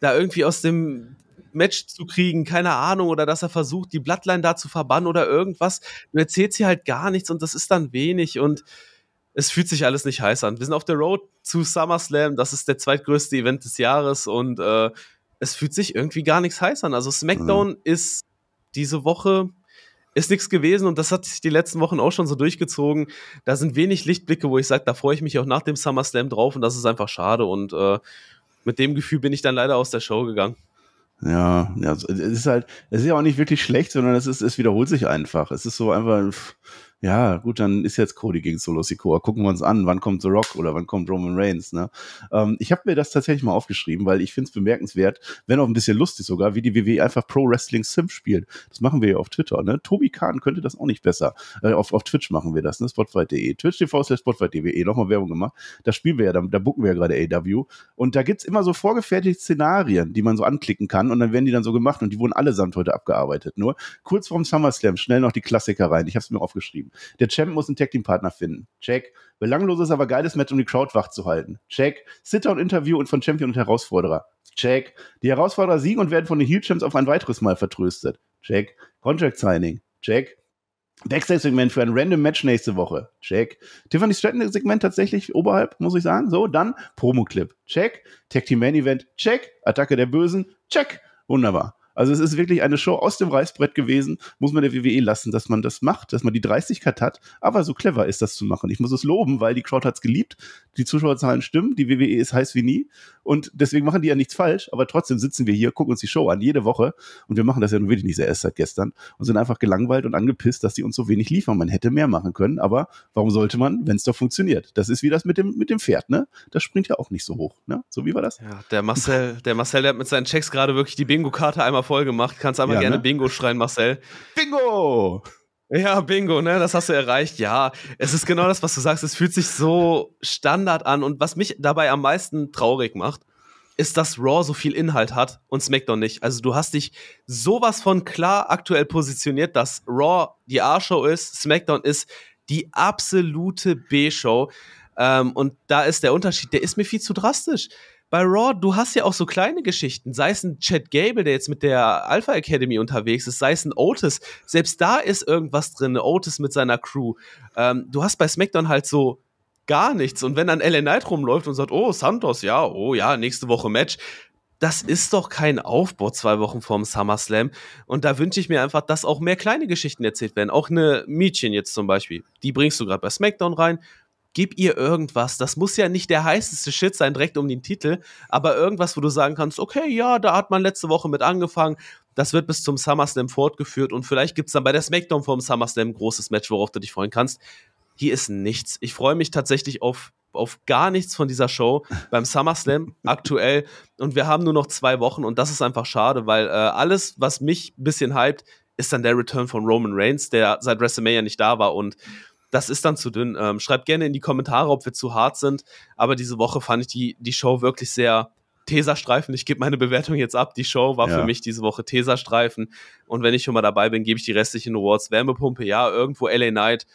S1: da irgendwie aus dem Match zu kriegen, keine Ahnung, oder dass er versucht, die Bloodline da zu verbannen oder irgendwas. Du erzählst sie halt gar nichts und das ist dann wenig und es fühlt sich alles nicht heiß an. Wir sind auf der Road zu SummerSlam, das ist der zweitgrößte Event des Jahres und äh, es fühlt sich irgendwie gar nichts heiß an. Also SmackDown mhm. ist diese Woche ist nichts gewesen und das hat sich die letzten Wochen auch schon so durchgezogen. Da sind wenig Lichtblicke, wo ich sage, da freue ich mich auch nach dem SummerSlam drauf und das ist einfach schade und äh, mit dem Gefühl bin ich dann leider aus der Show gegangen.
S2: Ja, ja, es ist halt, es ist ja auch nicht wirklich schlecht, sondern es ist, es wiederholt sich einfach. Es ist so einfach, ja, gut, dann ist jetzt Cody gegen Solo Sikoa. Gucken wir uns an, wann kommt The Rock oder wann kommt Roman Reigns. Ne? Ähm, ich habe mir das tatsächlich mal aufgeschrieben, weil ich finde es bemerkenswert, wenn auch ein bisschen lustig sogar, wie die WWE einfach Pro Wrestling Sim spielt. Das machen wir ja auf Twitter. Ne? Tobi Kahn könnte das auch nicht besser. Äh, auf, auf Twitch machen wir das, ne? Spotify.de. Twitch.tv slash Spotify.de. Nochmal Werbung gemacht. Das spielen wir ja, da, da bucken wir ja gerade AW. Und da gibt's immer so vorgefertigte Szenarien, die man so anklicken kann. Und dann werden die dann so gemacht und die wurden allesamt heute abgearbeitet. Nur kurz vorm SummerSlam schnell noch die Klassiker rein. Ich habe es mir aufgeschrieben. Der Champ muss einen Tag-Team-Partner finden. Check. Belangloses, aber geiles Match, um die Crowd wach zu halten. Check. Sit-Down-Interview und von Champion und Herausforderer. Check. Die Herausforderer siegen und werden von den Heel-Champs auf ein weiteres Mal vertröstet. Check. Contract-Signing. Check. Backstage-Segment für ein random Match nächste Woche. Check. Tiffany Stratton-Segment tatsächlich oberhalb, muss ich sagen. So, dann Promo-Clip. Check. Tag Team Main Event. Check. Attacke der Bösen. Check. Wunderbar. Also es ist wirklich eine Show aus dem Reißbrett gewesen. Muss man der WWE lassen, dass man das macht, dass man die Dreistigkeit hat. Aber so clever ist das zu machen. Ich muss es loben, weil die Crowd hat es geliebt. Die Zuschauerzahlen stimmen. Die WWE ist heiß wie nie. Und deswegen machen die ja nichts falsch. Aber trotzdem sitzen wir hier, gucken uns die Show an, jede Woche. Und wir machen das ja nun wirklich nicht sehr erst seit gestern. Und sind einfach gelangweilt und angepisst, dass die uns so wenig liefern. Man hätte mehr machen können. Aber warum sollte man, wenn es doch funktioniert? Das ist wie das mit dem, mit dem Pferd, ne? Das springt ja auch nicht so hoch, ne? So wie war das? Ja,
S1: der Marcel, der Marcel, der hat mit seinen Checks gerade wirklich die Bingo-Karte einmal voll gemacht. Kannst aber ja, gerne ne? Bingo schreien, Marcel. Bingo! Ja, Bingo, ne? Das hast du erreicht. Ja, es ist genau das, was du sagst. Es fühlt sich so Standard an. Und was mich dabei am meisten traurig macht, ist, dass Raw so viel Inhalt hat und SmackDown nicht. Also du hast dich sowas von klar aktuell positioniert, dass Raw die A-Show ist, SmackDown ist die absolute B-Show. Ähm, und da ist der Unterschied, der ist mir viel zu drastisch bei Raw, du hast ja auch so kleine Geschichten, sei es ein Chad Gable, der jetzt mit der Alpha Academy unterwegs ist, sei es ein Otis, selbst da ist irgendwas drin, Otis mit seiner Crew. Ähm, du hast bei SmackDown halt so gar nichts. Und wenn dann LA Knight rumläuft und sagt, oh, Santos, ja, oh ja, nächste Woche Match, das ist doch kein Aufbau zwei Wochen vorm SummerSlam. Und da wünsche ich mir einfach, dass auch mehr kleine Geschichten erzählt werden. Auch eine Mädchen jetzt zum Beispiel. Die bringst du gerade bei SmackDown rein gib ihr irgendwas. Das muss ja nicht der heißeste Shit sein, direkt um den Titel, aber irgendwas, wo du sagen kannst, okay, ja, da hat man letzte Woche mit angefangen. Das wird bis zum SummerSlam fortgeführt und vielleicht gibt es dann bei der SmackDown vom SummerSlam ein großes Match, worauf du dich freuen kannst. Hier ist nichts. Ich freue mich tatsächlich auf, auf gar nichts von dieser Show beim SummerSlam aktuell. Und wir haben nur noch zwei Wochen und das ist einfach schade, weil äh, alles, was mich ein bisschen hypt, ist dann der Return von Roman Reigns, der seit WrestleMania nicht da war. Und das ist dann zu dünn. Ähm, schreibt gerne in die Kommentare, ob wir zu hart sind. Aber diese Woche fand ich die, die Show wirklich sehr Teserstreifen. Ich gebe meine Bewertung jetzt ab. Die Show war ja. für mich diese Woche Teserstreifen. Und wenn ich schon mal dabei bin, gebe ich die restlichen Awards. Wärmepumpe, ja, irgendwo LA Knight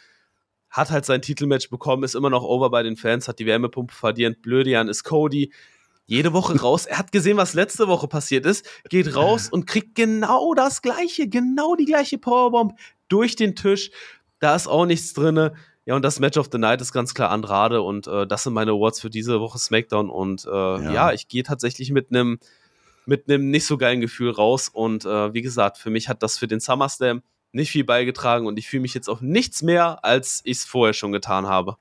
S1: hat halt sein Titelmatch bekommen, ist immer noch over bei den Fans, hat die Wärmepumpe verdient. Blödian ist Cody. Jede Woche raus. Er hat gesehen, was letzte Woche passiert ist, geht raus und kriegt genau das Gleiche, genau die gleiche Powerbomb durch den Tisch da ist auch nichts drin. Ja, und das Match of the Night ist ganz klar Andrade und äh, das sind meine Awards für diese Woche SmackDown. Und äh, ja. ja. ich gehe tatsächlich mit einem mit nicht so geilen Gefühl raus. Und äh, wie gesagt, für mich hat das für den SummerSlam nicht viel beigetragen und ich fühle mich jetzt auf nichts mehr, als ich es vorher schon getan habe.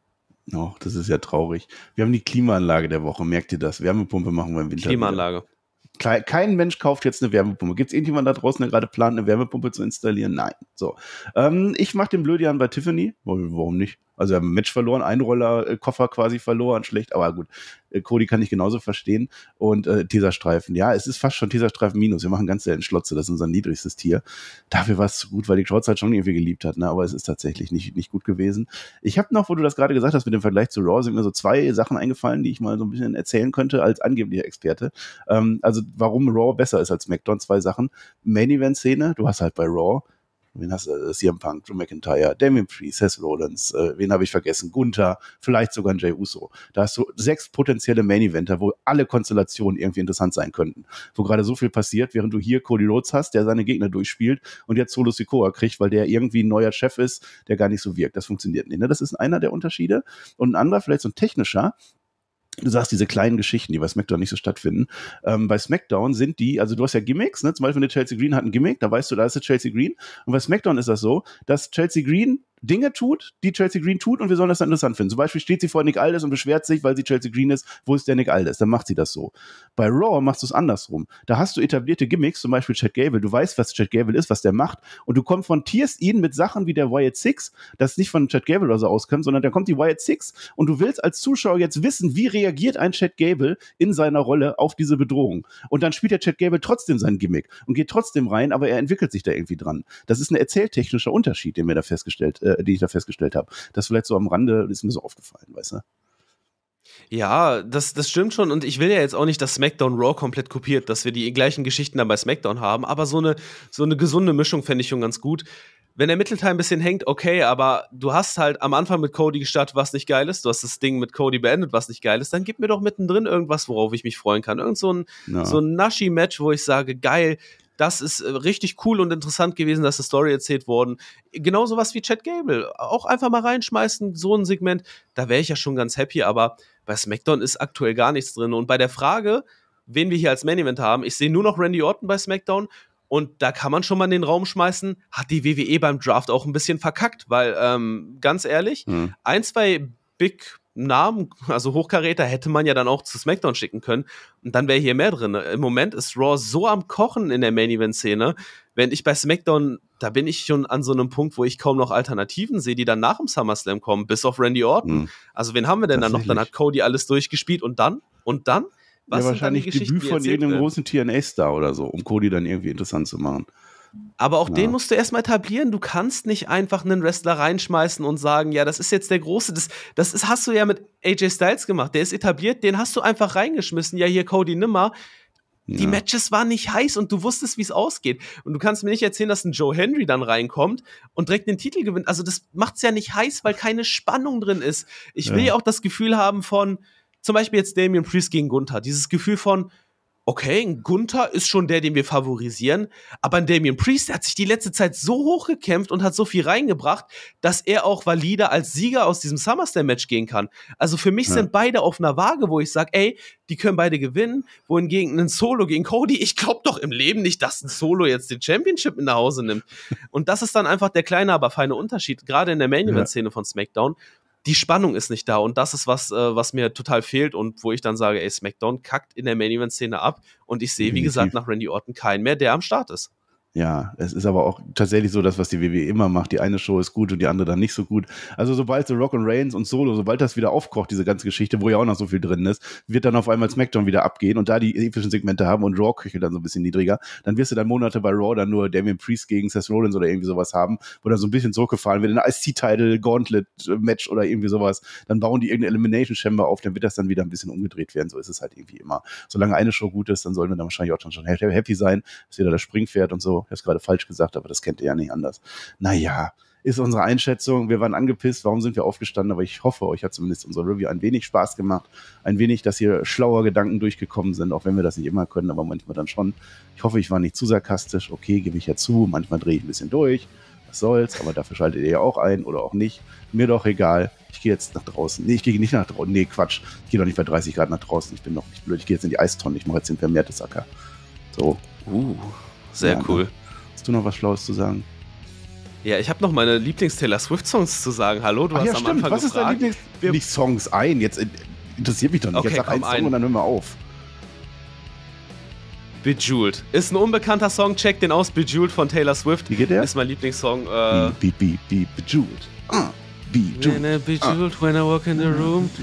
S2: Oh, das ist ja traurig. Wir haben die Klimaanlage der Woche, merkt ihr das? Wärmepumpe machen wir im Winter. Klimaanlage. Wieder. Kein Mensch kauft jetzt eine Wärmepumpe. Gibt es irgendjemanden da draußen, der gerade plant, eine Wärmepumpe zu installieren? Nein. So, ähm, ich mache den Blödian bei Tiffany. Warum nicht? Also wir haben ein Match verloren, Einroller-Koffer quasi verloren, schlecht, aber gut, äh, Cody kann ich genauso verstehen. Und äh, Teserstreifen, ja, es ist fast schon Teserstreifen minus. Wir machen ganz selten Schlotze, das ist unser niedrigstes Tier. Dafür war es zu gut, weil die Crowds halt schon irgendwie geliebt hat, ne? aber es ist tatsächlich nicht, nicht gut gewesen. Ich habe noch, wo du das gerade gesagt hast, mit dem Vergleich zu Raw, sind mir so zwei Sachen eingefallen, die ich mal so ein bisschen erzählen könnte als angeblicher Experte. Ähm, also warum Raw besser ist als SmackDown, zwei Sachen. Main-Event-Szene, du hast halt bei Raw Wen hast du? Äh, CM Punk, Drew McIntyre, Damien Priest, Seth Rollins, äh, wen habe ich vergessen? Gunther, vielleicht sogar ein Jay Uso. Da hast du sechs potenzielle Main-Eventer, wo alle Konstellationen irgendwie interessant sein könnten. Wo gerade so viel passiert, während du hier Cody Rhodes hast, der seine Gegner durchspielt und jetzt Solo Sikoa kriegt, weil der irgendwie ein neuer Chef ist, der gar nicht so wirkt. Das funktioniert nicht. Ne? Das ist einer der Unterschiede. Und ein anderer, vielleicht so ein technischer, Du sagst diese kleinen Geschichten, die bei SmackDown nicht so stattfinden. Ähm, bei SmackDown sind die, also du hast ja Gimmicks, ne? Zum Beispiel eine Chelsea Green hat ein Gimmick, da weißt du, da ist es Chelsea Green. Und bei SmackDown ist das so, dass Chelsea Green Dinge tut, die Chelsea Green tut und wir sollen das dann interessant finden. Zum Beispiel steht sie vor Nick Aldis und beschwert sich, weil sie Chelsea Green ist, wo ist der Nick Aldis? Dann macht sie das so. Bei Raw machst du es andersrum. Da hast du etablierte Gimmicks, zum Beispiel Chad Gable. Du weißt, was Chad Gable ist, was der macht und du konfrontierst ihn mit Sachen wie der Wyatt Six, das nicht von Chad Gable oder so auskommt, sondern da kommt die Wyatt Six und du willst als Zuschauer jetzt wissen, wie reagiert ein Chad Gable in seiner Rolle auf diese Bedrohung. Und dann spielt der Chad Gable trotzdem sein Gimmick und geht trotzdem rein, aber er entwickelt sich da irgendwie dran. Das ist ein erzähltechnischer Unterschied, den wir da festgestellt äh, die ich da festgestellt habe. Das vielleicht so am Rande ist mir so aufgefallen, weißt du?
S1: Ja, das, das stimmt schon. Und ich will ja jetzt auch nicht, dass SmackDown Raw komplett kopiert, dass wir die gleichen Geschichten dann bei SmackDown haben. Aber so eine, so eine gesunde Mischung fände ich schon ganz gut. Wenn der Mittelteil ein bisschen hängt, okay, aber du hast halt am Anfang mit Cody gestartet, was nicht geil ist. Du hast das Ding mit Cody beendet, was nicht geil ist. Dann gib mir doch mittendrin irgendwas, worauf ich mich freuen kann. Irgend so ein, ja. so ein Nashi-Match, wo ich sage, geil, das ist äh, richtig cool und interessant gewesen, dass die Story erzählt worden. Genauso was wie Chad Gable. Auch einfach mal reinschmeißen, so ein Segment. Da wäre ich ja schon ganz happy, aber bei SmackDown ist aktuell gar nichts drin. Und bei der Frage, wen wir hier als Main Event haben, ich sehe nur noch Randy Orton bei SmackDown. Und da kann man schon mal in den Raum schmeißen, hat die WWE beim Draft auch ein bisschen verkackt, weil ähm, ganz ehrlich, mhm. ein, zwei Big Namen, also Hochkaräter, hätte man ja dann auch zu SmackDown schicken können. Und dann wäre hier mehr drin. Im Moment ist Raw so am Kochen in der Main Event-Szene. Wenn ich bei SmackDown, da bin ich schon an so einem Punkt, wo ich kaum noch Alternativen sehe, die dann nach dem SummerSlam kommen, bis auf Randy Orton. Mhm. Also, wen haben wir denn dann noch? Dann hat Cody alles durchgespielt und dann? Und dann? Was ja, wahrscheinlich Debüt von irgendeinem
S2: großen TNA-Star oder so, um Cody dann irgendwie interessant zu machen.
S1: Aber auch ja. den musst du erstmal etablieren. Du kannst nicht einfach einen Wrestler reinschmeißen und sagen, ja, das ist jetzt der Große. Das, das ist, hast du ja mit AJ Styles gemacht. Der ist etabliert, den hast du einfach reingeschmissen. Ja, hier Cody nimmer. Ja. Die Matches waren nicht heiß und du wusstest, wie es ausgeht. Und du kannst mir nicht erzählen, dass ein Joe Henry dann reinkommt und direkt den Titel gewinnt. Also das macht es ja nicht heiß, weil keine Spannung drin ist. Ich will ja auch das Gefühl haben von, zum Beispiel jetzt Damien Priest gegen Gunther, dieses Gefühl von, okay, ein Gunther ist schon der, den wir favorisieren, aber ein Damien Priest der hat sich die letzte Zeit so hochgekämpft und hat so viel reingebracht, dass er auch valide als Sieger aus diesem SummerSlam-Match gehen kann. Also für mich ja. sind beide auf einer Waage, wo ich sage, ey, die können beide gewinnen, wohingegen ein Solo gegen Cody, ich glaube doch im Leben nicht, dass ein Solo jetzt den Championship mit nach Hause nimmt. und das ist dann einfach der kleine, aber feine Unterschied, gerade in der Main-Event-Szene ja. von SmackDown, die Spannung ist nicht da. Und das ist was, äh, was mir total fehlt und wo ich dann sage, ey, SmackDown kackt in der Main Event Szene ab. Und ich sehe, wie gesagt, nach Randy Orton keinen mehr, der am Start ist.
S2: Ja, es ist aber auch tatsächlich so dass was die WWE immer macht. Die eine Show ist gut und die andere dann nicht so gut. Also sobald The Rock and Reigns und Solo, sobald das wieder aufkocht, diese ganze Geschichte, wo ja auch noch so viel drin ist, wird dann auf einmal SmackDown wieder abgehen und da die epischen Segmente haben und Raw köchelt dann so ein bisschen niedriger. Dann wirst du dann Monate bei Raw dann nur Damien Priest gegen Seth Rollins oder irgendwie sowas haben, wo dann so ein bisschen zurückgefahren wird in ein IC-Title, Gauntlet-Match oder irgendwie sowas. Dann bauen die irgendeine Elimination Chamber auf, dann wird das dann wieder ein bisschen umgedreht werden. So ist es halt irgendwie immer. Solange eine Show gut ist, dann sollen wir dann wahrscheinlich auch schon happy sein, dass wieder das Springpferd und so ich habe es gerade falsch gesagt, aber das kennt ihr ja nicht anders. Naja, ist unsere Einschätzung. Wir waren angepisst, warum sind wir aufgestanden? Aber ich hoffe, euch hat zumindest unser Review ein wenig Spaß gemacht. Ein wenig, dass hier schlauer Gedanken durchgekommen sind, auch wenn wir das nicht immer können, aber manchmal dann schon. Ich hoffe, ich war nicht zu sarkastisch. Okay, gebe ich ja zu. Manchmal drehe ich ein bisschen durch. Was soll's? Aber dafür schaltet ihr ja auch ein oder auch nicht. Mir doch egal. Ich gehe jetzt nach draußen. Nee, ich gehe nicht nach draußen. Nee, Quatsch. Ich gehe doch nicht bei 30 Grad nach draußen. Ich bin noch nicht blöd. Ich gehe jetzt in die Eistonne. Ich mache jetzt den vermehrten Sacker. So. Uh sehr ja, cool. Hast du noch was Schlaues zu sagen?
S1: Ja, ich habe noch meine Lieblings-Taylor Swift-Songs zu sagen. Hallo, du Ach hast ja, am stimmt. Anfang Was gefragt. ist dein Lieblings...
S2: Wir nicht Songs, ein. Jetzt interessiert mich doch nicht. Okay, Jetzt sag einen Song und dann hören wir auf. Bejeweled.
S1: Ist ein unbekannter Song, check den aus. Bejeweled von Taylor Swift. Wie geht der? Ist mein Lieblingssong. Äh, be, be, be, be, Bejeweled. Ah, Bejeweled. When I bejeweled ah. when I walk in the room. Ah,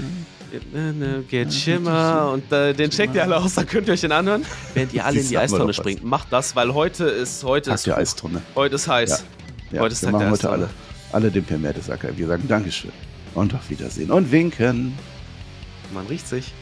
S1: Get Schimmer und äh, den checkt ihr alle aus, da könnt ihr euch den anhören. Während ihr alle in die Eistonne springt, macht das, weil heute ist heute Tag ist der Eistonne. Heute ist heiß. Ja. Ja, heute ist wir Tag machen der heute alle,
S2: alle den Permerdesacker. Wir sagen Dankeschön und auf Wiedersehen und winken. Man riecht sich.